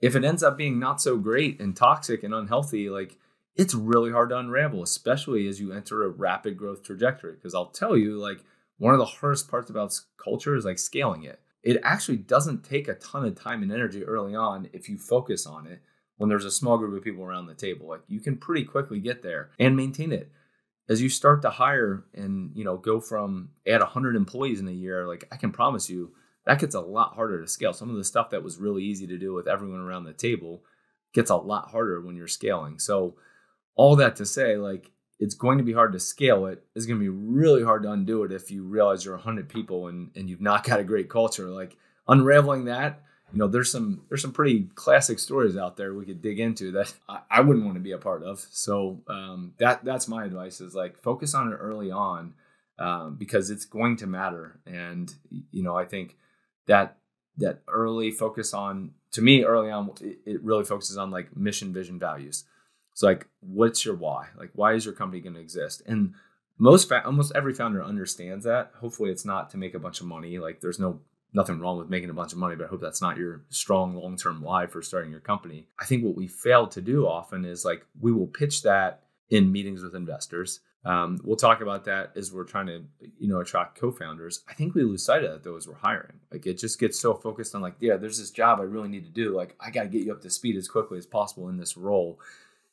Speaker 3: If it ends up being not so great and toxic and unhealthy like it's really hard to unravel, especially as you enter a rapid growth trajectory because I'll tell you like one of the hardest parts about culture is like scaling it it actually doesn't take a ton of time and energy early on if you focus on it when there's a small group of people around the table like you can pretty quickly get there and maintain it as you start to hire and you know go from add 100 employees in a year like i can promise you that gets a lot harder to scale some of the stuff that was really easy to do with everyone around the table gets a lot harder when you're scaling so all that to say like it's going to be hard to scale it. It's going to be really hard to undo it if you realize you're 100 people and, and you've not got a great culture. Like unraveling that, you know, there's some there's some pretty classic stories out there we could dig into that I, I wouldn't want to be a part of. So um, that that's my advice is like focus on it early on um, because it's going to matter. And you know, I think that that early focus on to me early on it, it really focuses on like mission, vision, values it's like, what's your why? Like, why is your company going to exist? And most, fa- almost every founder understands that. Hopefully, it's not to make a bunch of money. Like, there's no nothing wrong with making a bunch of money, but I hope that's not your strong long term why for starting your company. I think what we fail to do often is like we will pitch that in meetings with investors. Um, we'll talk about that as we're trying to, you know, attract co-founders. I think we lose sight of that though as we're hiring. Like it just gets so focused on like, yeah, there's this job I really need to do. Like I got to get you up to speed as quickly as possible in this role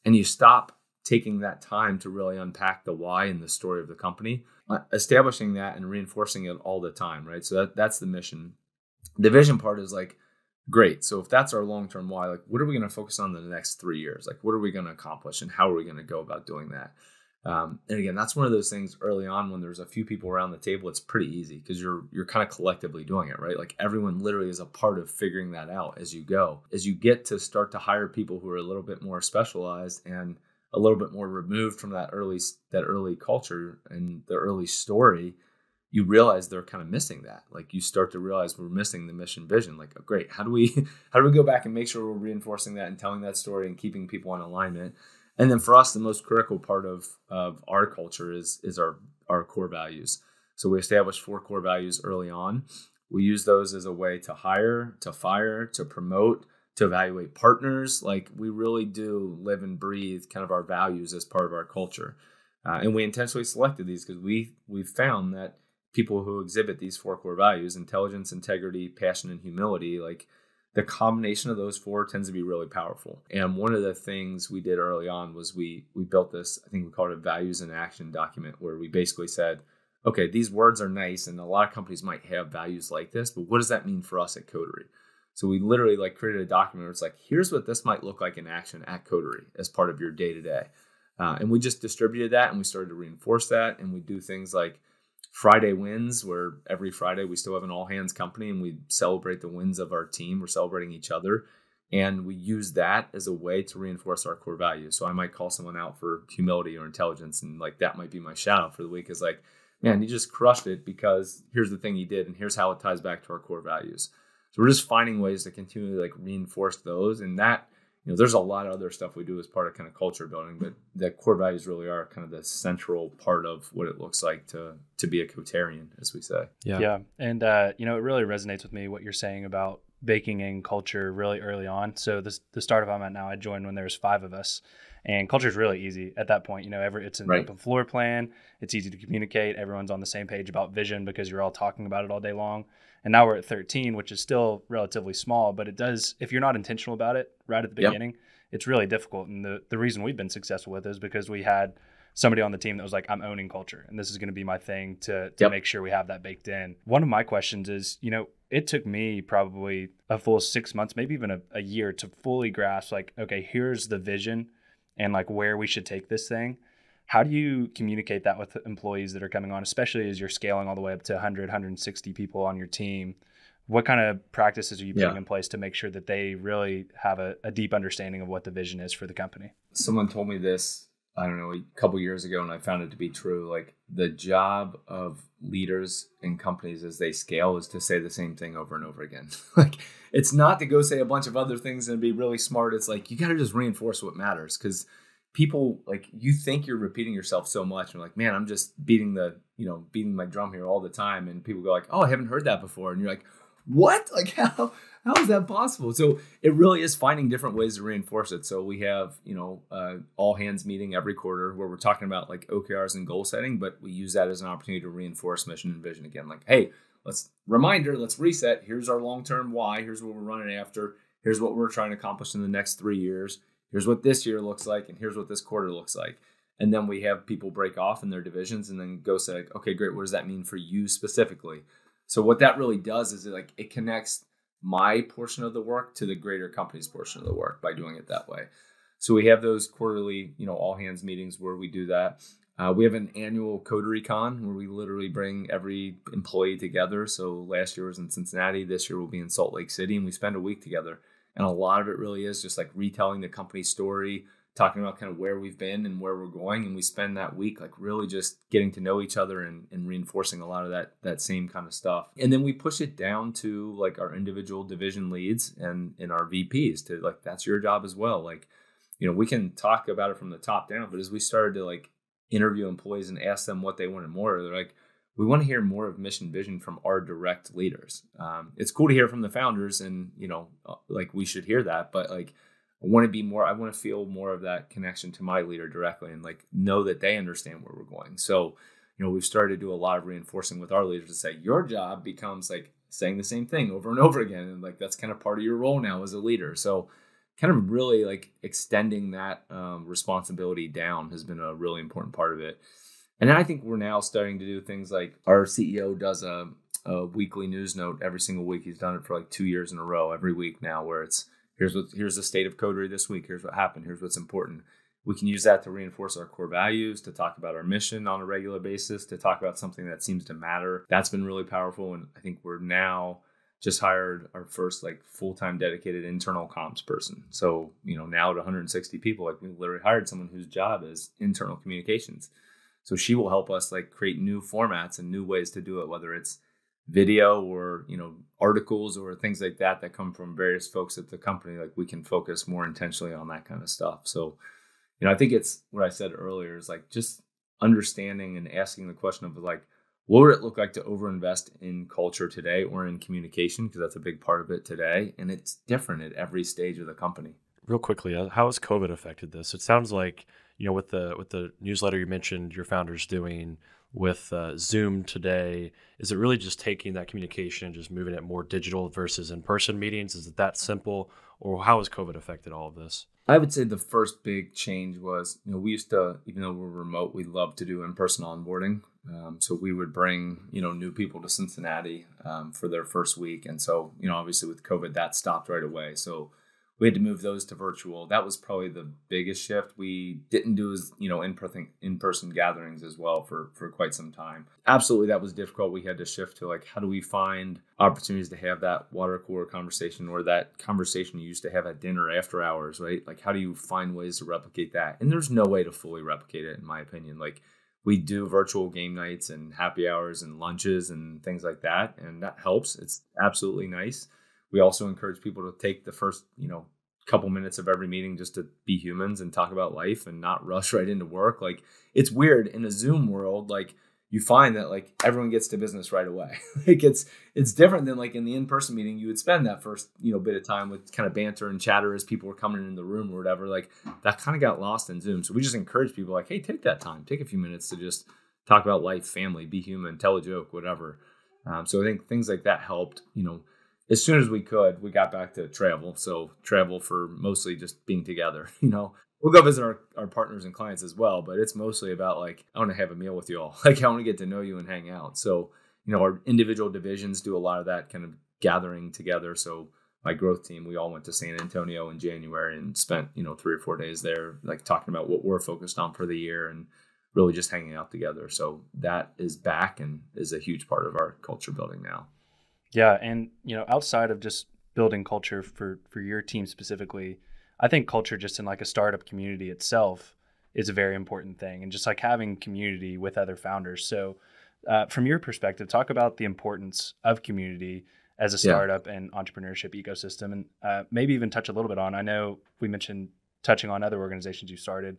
Speaker 3: and you stop taking that time to really unpack the why and the story of the company, uh, establishing that and reinforcing it all the time, right? So that, that's the mission. The vision part is like, great. So if that's our long term why, like, what are we going to focus on in the next three years? Like, what are we going to accomplish and how are we going to go about doing that? Um, and again, that's one of those things early on when there's a few people around the table, it's pretty easy because you're you're kind of collectively doing it, right? Like everyone literally is a part of figuring that out as you go. As you get to start to hire people who are a little bit more specialized and a little bit more removed from that early that early culture and the early story, you realize they're kind of missing that. Like you start to realize we're missing the mission vision. Like, oh, great, how do we how do we go back and make sure we're reinforcing that and telling that story and keeping people in alignment? And then for us, the most critical part of of our culture is is our our core values. So we established four core values early on. We use those as a way to hire, to fire, to promote, to evaluate partners. Like we really do live and breathe kind of our values as part of our culture. Uh, and we intentionally selected these because we we found that people who exhibit these four core values intelligence integrity passion and humility like the combination of those four tends to be really powerful. And one of the things we did early on was we we built this, I think we called it a values and action document where we basically said, okay, these words are nice and a lot of companies might have values like this, but what does that mean for us at Coterie? So we literally like created a document where it's like, here's what this might look like in action at Coterie as part of your day to day. And we just distributed that and we started to reinforce that. And we do things like Friday wins, where every Friday we still have an all hands company and we celebrate the wins of our team. We're celebrating each other. And we use that as a way to reinforce our core values. So I might call someone out for humility or intelligence. And like that might be my shout out for the week is like, man, you just crushed it because here's the thing he did and here's how it ties back to our core values. So we're just finding ways to continually like reinforce those. And that you know, there's a lot of other stuff we do as part of kind of culture building, but the core values really are kind of the central part of what it looks like to to be a Cotarian, as we say. Yeah, yeah, and uh, you know, it really resonates
Speaker 2: with me what you're saying about baking in culture really early on. So the the startup I'm at now, I joined when there was five of us, and culture is really easy at that point. You know, every it's an right. open floor plan. It's easy to communicate. Everyone's on the same page about vision because you're all talking about it all day long and now we're at 13 which is still relatively small but it does if you're not intentional about it right at the beginning yep. it's really difficult and the, the reason we've been successful with is because we had somebody on the team that was like i'm owning culture and this is going to be my thing to, to yep. make sure we have that baked in one of my questions is you know it took me probably a full six months maybe even a, a year to fully grasp like okay here's the vision and like where we should take this thing how do you communicate that with employees that are coming on, especially as you're scaling all the way up to 100, 160 people on your team? What kind of practices are you putting yeah. in place to make sure that they really have a, a deep understanding of what the vision is for the company?
Speaker 3: Someone told me this, I don't know, a couple years ago, and I found it to be true. Like the job of leaders in companies as they scale is to say the same thing over and over again. like it's not to go say a bunch of other things and be really smart. It's like you got to just reinforce what matters because people like you think you're repeating yourself so much and like man i'm just beating the you know beating my drum here all the time and people go like oh i haven't heard that before and you're like what like how how is that possible so it really is finding different ways to reinforce it so we have you know uh, all hands meeting every quarter where we're talking about like okrs and goal setting but we use that as an opportunity to reinforce mission and vision again like hey let's reminder let's reset here's our long term why here's what we're running after here's what we're trying to accomplish in the next three years here's what this year looks like and here's what this quarter looks like and then we have people break off in their divisions and then go say like, okay great what does that mean for you specifically so what that really does is it like it connects my portion of the work to the greater company's portion of the work by doing it that way so we have those quarterly you know all hands meetings where we do that uh, we have an annual coterie con where we literally bring every employee together so last year was in cincinnati this year we'll be in salt lake city and we spend a week together and a lot of it really is just like retelling the company story, talking about kind of where we've been and where we're going. And we spend that week like really just getting to know each other and, and reinforcing a lot of that that same kind of stuff. And then we push it down to like our individual division leads and and our VPs to like that's your job as well. Like, you know, we can talk about it from the top down, but as we started to like interview employees and ask them what they wanted more, they're like, we want to hear more of mission vision from our direct leaders. Um, it's cool to hear from the founders, and you know, uh, like we should hear that. But like, I want to be more. I want to feel more of that connection to my leader directly, and like know that they understand where we're going. So, you know, we've started to do a lot of reinforcing with our leaders to say your job becomes like saying the same thing over and over again, and like that's kind of part of your role now as a leader. So, kind of really like extending that um, responsibility down has been a really important part of it. And I think we're now starting to do things like our CEO does a, a weekly news note every single week. He's done it for like two years in a row, every week now, where it's here's what here's the state of codery this week, here's what happened, here's what's important. We can use that to reinforce our core values, to talk about our mission on a regular basis, to talk about something that seems to matter. That's been really powerful. And I think we're now just hired our first like full-time dedicated internal comms person. So, you know, now at 160 people, like we literally hired someone whose job is internal communications. So she will help us like create new formats and new ways to do it, whether it's video or you know articles or things like that that come from various folks at the company. Like we can focus more intentionally on that kind of stuff. So you know, I think it's what I said earlier is like just understanding and asking the question of like, what would it look like to overinvest in culture today or in communication? Because that's a big part of it today. And it's different at every stage of the company. Real quickly, uh, how
Speaker 1: has COVID affected this? It sounds like you know, with the with the newsletter you mentioned, your founders doing with uh, Zoom today, is it really just taking that communication and just moving it more digital versus in person meetings? Is it that simple, or how has COVID affected all of this?
Speaker 3: I would say the first big change was, you know, we used to, even though we're remote, we love to do in-person onboarding. Um, so we would bring, you know, new people to Cincinnati um, for their first week, and so, you know, obviously with COVID, that stopped right away. So we had to move those to virtual. That was probably the biggest shift. We didn't do as you know in person in person gatherings as well for for quite some time. Absolutely, that was difficult. We had to shift to like how do we find opportunities to have that water cooler conversation or that conversation you used to have at dinner after hours, right? Like how do you find ways to replicate that? And there's no way to fully replicate it, in my opinion. Like we do virtual game nights and happy hours and lunches and things like that and that helps it's absolutely nice we also encourage people to take the first, you know, couple minutes of every meeting just to be humans and talk about life and not rush right into work. Like it's weird in a Zoom world, like you find that like everyone gets to business right away. like it's it's different than like in the in-person meeting you would spend that first, you know, bit of time with kind of banter and chatter as people were coming in the room or whatever. Like that kind of got lost in Zoom. So we just encourage people like, hey, take that time, take a few minutes to just talk about life, family, be human, tell a joke, whatever. Um, so I think things like that helped, you know, as soon as we could, we got back to travel. So travel for mostly just being together, you know. We'll go visit our, our partners and clients as well, but it's mostly about like, I want to have a meal with you all. Like I want to get to know you and hang out. So, you know, our individual divisions do a lot of that kind of gathering together. So my growth team, we all went to San Antonio in January and spent, you know, three or four days there, like talking about what we're focused on for the year and really just hanging out together. So that is back and is a huge part of our culture building now. Yeah, and
Speaker 2: you know, outside of just building culture for for your team specifically, I think culture just in like a startup community itself is a very important thing, and just like having community with other founders. So, uh, from your perspective, talk about the importance of community as a startup yeah. and entrepreneurship ecosystem, and uh, maybe even touch a little bit on. I know we mentioned touching on other organizations you started.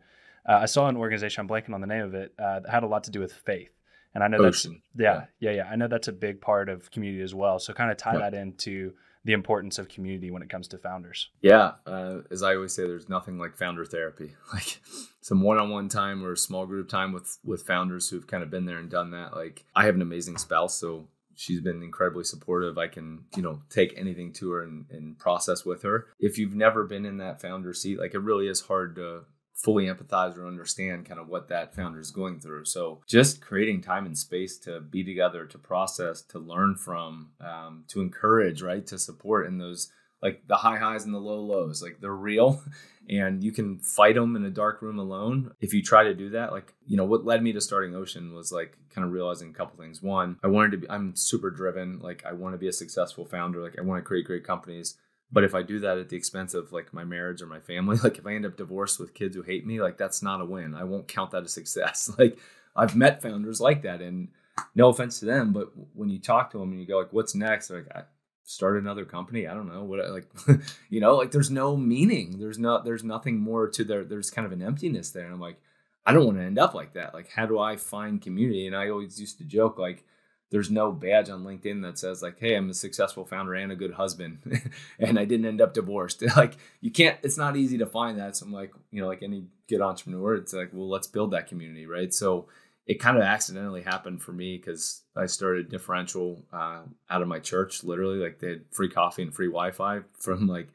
Speaker 2: Uh, I saw an organization, I'm blanking on the name of it, uh, that had a lot to do with faith. And I know Ocean. that's yeah, yeah, yeah. I know that's a big part of community as well. So kind of tie yeah. that
Speaker 3: into the importance of community when it comes to founders. Yeah, uh, as I always say, there's nothing like founder therapy, like some one-on-one time or a small group time with with founders who've kind of been there and done that. Like I have an amazing spouse, so she's been incredibly supportive. I can you know take anything to her and, and process with her. If you've never been in that founder seat, like it really is hard to fully empathize or understand kind of what that founder is going through. So just creating time and space to be together, to process, to learn from, um, to encourage, right, to support in those like the high highs and the low lows like they're real and you can fight them in a dark room alone if you try to do that like you know what led me to starting ocean was like kind of realizing a couple things one i wanted to be i'm super driven like i want to be a successful founder like i want to create great companies but if I do that at the expense of like my marriage or my family, like if I end up divorced with kids who hate me, like that's not a win. I won't count that a success. Like I've met founders like that, and no offense to them, but when you talk to them and you go like, "What's next?" They're like, I "Start another company." I don't know what like, you know, like there's no meaning. There's not. There's nothing more to there. There's kind of an emptiness there. And I'm like, I don't want to end up like that. Like, how do I find community? And I always used to joke like there's no badge on LinkedIn that says like, "Hey, I'm a successful founder and a good husband, and I didn't end up divorced." like, you can't. It's not easy to find that. So I'm like, you know, like any good entrepreneur, it's like, well, let's build that community, right? So it kind of accidentally happened for me because I started differential uh, out of my church. Literally, like they had free coffee and free Wi-Fi from like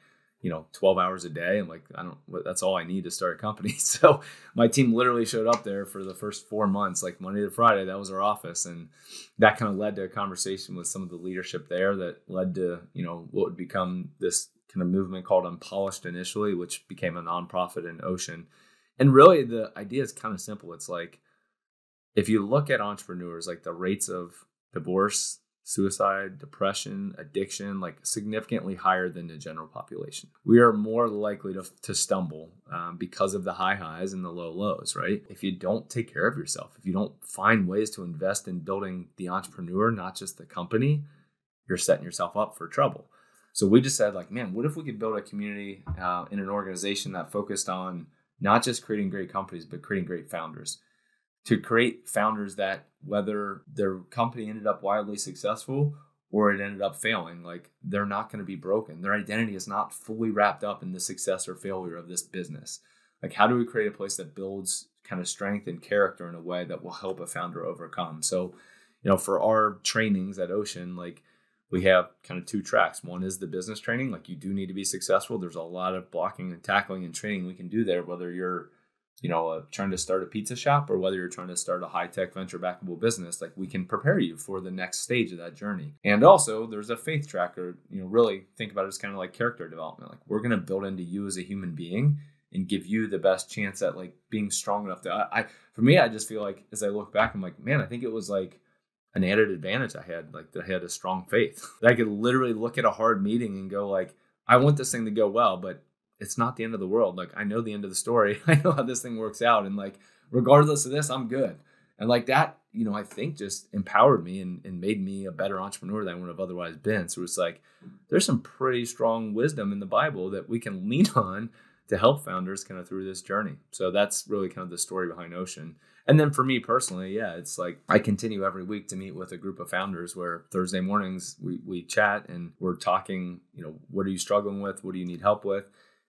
Speaker 3: you know 12 hours a day and like i don't that's all i need to start a company so my team literally showed up there for the first four months like monday to friday that was our office and that kind of led to a conversation with some of the leadership there that led to you know what would become this kind of movement called unpolished initially which became a nonprofit in ocean and really the idea is kind of simple it's like if you look at entrepreneurs like the rates of divorce suicide, depression, addiction, like significantly higher than the general population. We are more likely to, to stumble um, because of the high highs and the low lows, right? If you don't take care of yourself, if you don't find ways to invest in building the entrepreneur, not just the company, you're setting yourself up for trouble. So we just said, like, man, what if we could build a community uh, in an organization that focused on not just creating great companies, but creating great founders? to create founders that whether their company ended up wildly successful or it ended up failing, like they're not going to be broken. Their identity is not fully wrapped up in the success or failure of this business. Like, how do we create a place that builds kind of strength and character in a way that will help a founder overcome? So, you know, for our trainings at Ocean, like we have kind of two tracks. One is the business training, like you do need to be successful. There's a lot of blocking and tackling and training we can do there, whether you're you know, uh, trying to start a pizza shop or whether you're trying to start a high tech venture backable business, like we can prepare you for the next stage of that journey. And also, there's a faith tracker, you know, really think about it as kind of like character development. Like, we're going to build into you as a human being and give you the best chance at like being strong enough to, I, I for me, I just feel like as I look back, I'm like, man, I think it was like, an added advantage I had, like that I had a strong faith. That I could literally look at a hard meeting and go like, I want this thing to go well, but it's not the end of the world. Like I know the end of the story. I know how this thing works out. And like, regardless of this, I'm good. And like that, you know, I think just empowered me and, and made me a better entrepreneur than I would have otherwise been. So it's like there's some pretty strong wisdom in the Bible that we can lean on to help founders kind of through this journey. So that's really kind of the story behind Ocean. And then for me personally, yeah, it's like I continue every week to meet with a group of founders where Thursday mornings we, we chat and we're talking, you know, what are you struggling with? What do you need help with?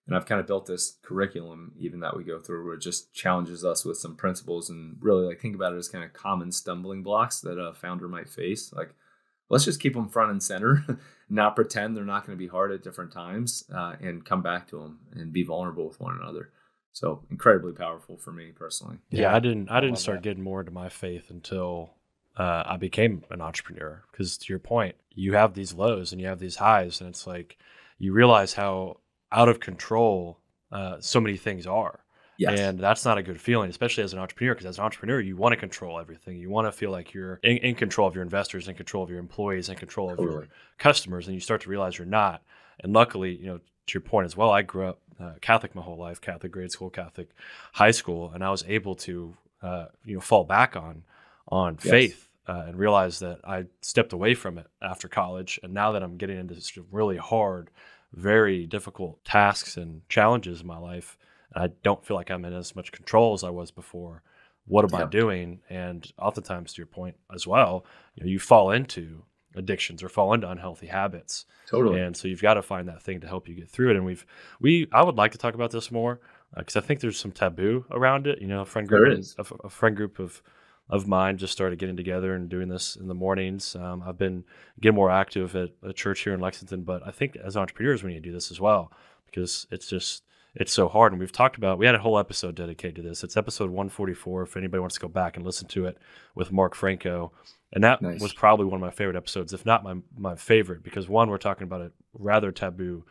Speaker 3: And I've kind of built this curriculum, even that we go through, where it just challenges us with some principles and really like think about it as kind of common stumbling blocks that a founder might face. Like, let's just keep them front and center, not pretend they're not going to be hard at different times, uh, and come back to them and be vulnerable with one another. So incredibly powerful for me personally. Yeah, yeah I
Speaker 1: didn't. I didn't start that. getting more into my faith until uh, I became an entrepreneur. Because to your point, you have these lows and you have these highs, and it's like you realize how out of control uh, so many things are. Yes. And that's not a good feeling, especially as an entrepreneur, because as an entrepreneur, you want to control everything. You want to feel like you're in, in, control of your investors, in control of your employees, in control of totally. your customers, and you start to realize you're not. And luckily, you know, to your point as well, I grew up uh, Catholic my whole life, Catholic grade school, Catholic high school, and I was able to, uh, you know, fall back on, on yes. faith uh, and realize that I stepped away from it after college, and now that I'm getting into this really hard very difficult tasks and challenges in my life. And I don't feel like I'm in as much control as I was before. What am yeah. I doing? And oftentimes, to your point as well, you, know, you fall into addictions or fall into unhealthy habits. Totally. And so you've got to find that thing to help you get through it. And we've we I would like to talk about this more because uh, I think there's some taboo around it. You know, a friend group, a, a friend group of of mine just started getting together and doing this in the mornings. Um, I've been getting more active at a church here in Lexington, but I think as entrepreneurs, we need to do this as well because it's just it's so hard. And we've talked about we had a whole episode dedicated to this. It's episode 144. If anybody wants to go back and listen to it with Mark Franco, and that nice. was probably one of my favorite episodes, if not my my favorite, because one, we're talking about a rather taboo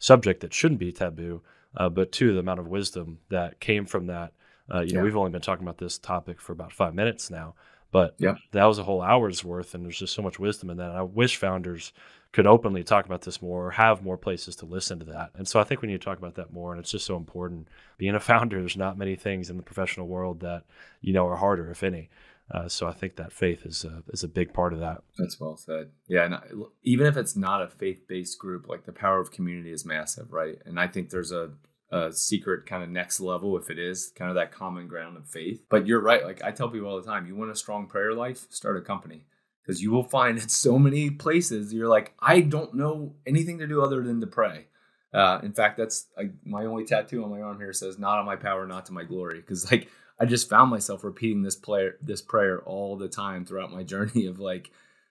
Speaker 1: subject that shouldn't be taboo, uh, but two, the amount of wisdom that came from that uh, you know, yeah. we've only been talking about this topic for about five minutes now, but yeah. that was a whole hour's worth, and there's just so much wisdom in that. And I wish founders could openly talk about this more or have more places to listen to that. And so I think we need to talk about that more. And it's just so important. Being a founder, there's not many things in the professional world that you know are harder, if any. Uh, so I think that faith is a, is a big part of that.
Speaker 3: That's well said. Yeah, and I, even if it's not a faith based group, like the power of community is massive, right? And I think there's a a secret kind of next level if it is kind of that common ground of faith. But you're right. Like I tell people all the time, you want a strong prayer life, start a company because you will find at so many places you're like, I don't know anything to do other than to pray. Uh, in fact, that's my only tattoo on my arm here says, "Not on my power, not to my glory," because like I just found myself repeating this prayer, this prayer all the time throughout my journey of like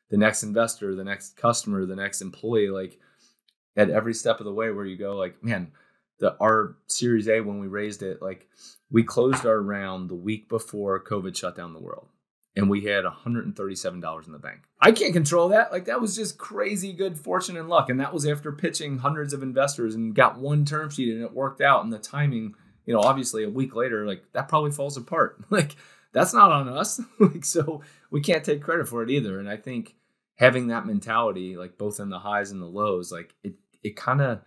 Speaker 3: the next investor, the next customer, the next employee, like at every step of the way where you go, like, man, the our Series A when we raised it, like we closed our round the week before COVID shut down the world, and we had $137 in the bank. I can't control that. Like that was just crazy good fortune and luck, and that was after pitching hundreds of investors and got one term sheet and it worked out, and the timing. You know, obviously, a week later, like that probably falls apart. Like that's not on us. like so, we can't take credit for it either. And I think having that mentality, like both in the highs and the lows, like it it kind of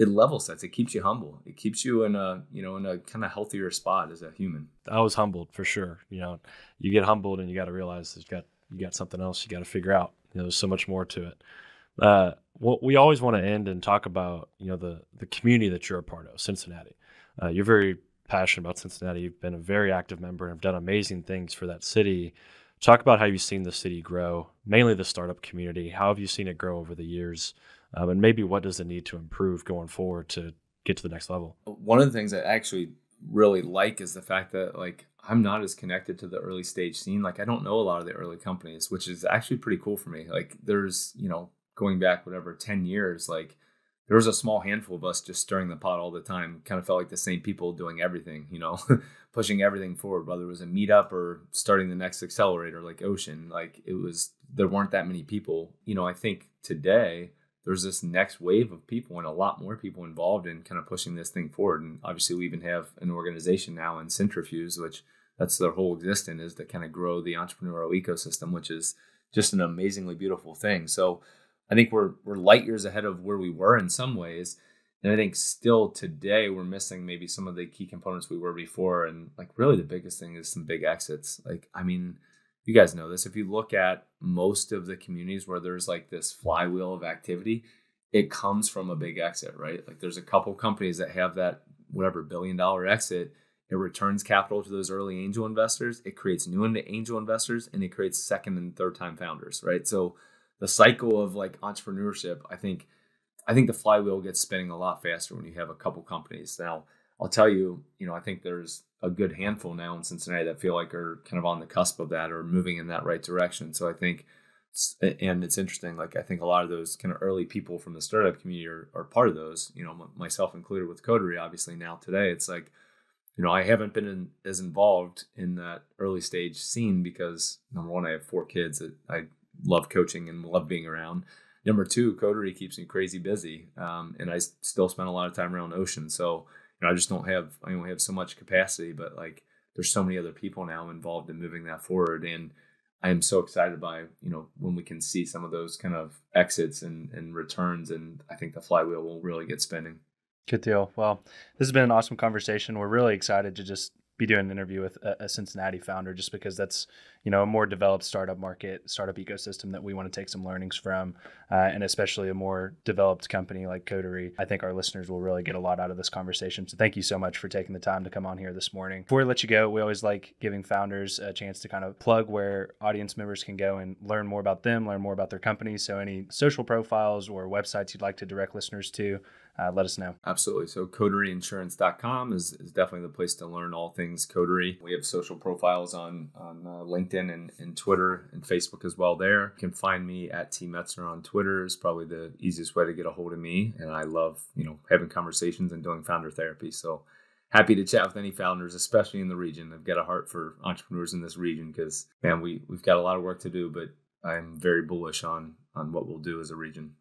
Speaker 3: it level sets. It keeps you humble. It keeps you in a you know in a kind of healthier spot as a human. I was humbled for sure. You know, you get humbled and you got to
Speaker 1: realize you got you got something else you got to figure out. You know, there's so much more to it. Uh, what we always want to end and talk about, you know, the the community that you're a part of, Cincinnati. Uh, you're very passionate about Cincinnati. You've been a very active member and have done amazing things for that city. Talk about how you've seen the city grow, mainly the startup community. How have you seen it grow over the years? um, and maybe what does it need to improve going forward to get to the next level
Speaker 3: one of the things i actually really like is the fact that like i'm not as connected to the early stage scene like i don't know a lot of the early companies which is actually pretty cool for me like there's you know going back whatever 10 years like there was a small handful of us just stirring the pot all the time. Kind of felt like the same people doing everything, you know, pushing everything forward, whether it was a meetup or starting the next accelerator like Ocean. Like it was, there weren't that many people. You know, I think today there's this next wave of people and a lot more people involved in kind of pushing this thing forward. And obviously, we even have an organization now in Centrifuge, which that's their whole existence is to kind of grow the entrepreneurial ecosystem, which is just an amazingly beautiful thing. So I think we're we're light years ahead of where we were in some ways. And I think still today we're missing maybe some of the key components we were before. And like really the biggest thing is some big exits. Like, I mean, you guys know this. If you look at most of the communities where there's like this flywheel of activity, it comes from a big exit, right? Like there's a couple companies that have that whatever billion dollar exit. It returns capital to those early angel investors. It creates new angel investors and it creates second and third time founders, right? So the cycle of like entrepreneurship, I think, I think the flywheel gets spinning a lot faster when you have a couple companies. Now, I'll tell you, you know, I think there's a good handful now in Cincinnati that feel like are kind of on the cusp of that or moving in that right direction. So I think, and it's interesting, like I think a lot of those kind of early people from the startup community are, are part of those, you know, myself included with Codery, obviously now today, it's like, you know, I haven't been in, as involved in that early stage scene because number one, I have four kids that I love coaching and love being around. Number two, Codery keeps me crazy busy, um, and I still spend a lot of time around ocean. So you know, I just don't have I only have so much capacity, but like there's so many other people now involved in moving that forward and I am so excited by, you know, when we can see some of those kind of exits and, and returns and I think the flywheel will really get spinning.
Speaker 2: Good deal. Well, this has been an awesome conversation. We're really excited to just be doing an interview with a, a Cincinnati founder just because that's you know a more developed startup market, startup ecosystem that we want to take some learnings from, uh, and especially a more developed company like Coterie. I think our listeners will really get a lot out of this conversation. So thank you so much for taking the time to come on here this morning. Before I let you go, we always like giving founders a chance to kind of plug where audience members can go and learn more about them, learn more about their company. So any social profiles or websites
Speaker 3: you'd like to direct listeners to uh, let us know. Absolutely. So CoterieInsurance.com is, is definitely the place to learn all things coterie. We have social profiles on, on uh, LinkedIn and, and Twitter and Facebook as well there. You can find me at T Metzner on Twitter is probably the easiest way to get a hold of me. And I love, you know, having conversations and doing founder therapy. So happy to chat with any founders, especially in the region. I've got a heart for entrepreneurs in this region because man, we, we've got a lot of work to do, but I'm very bullish on on what we'll do as a region.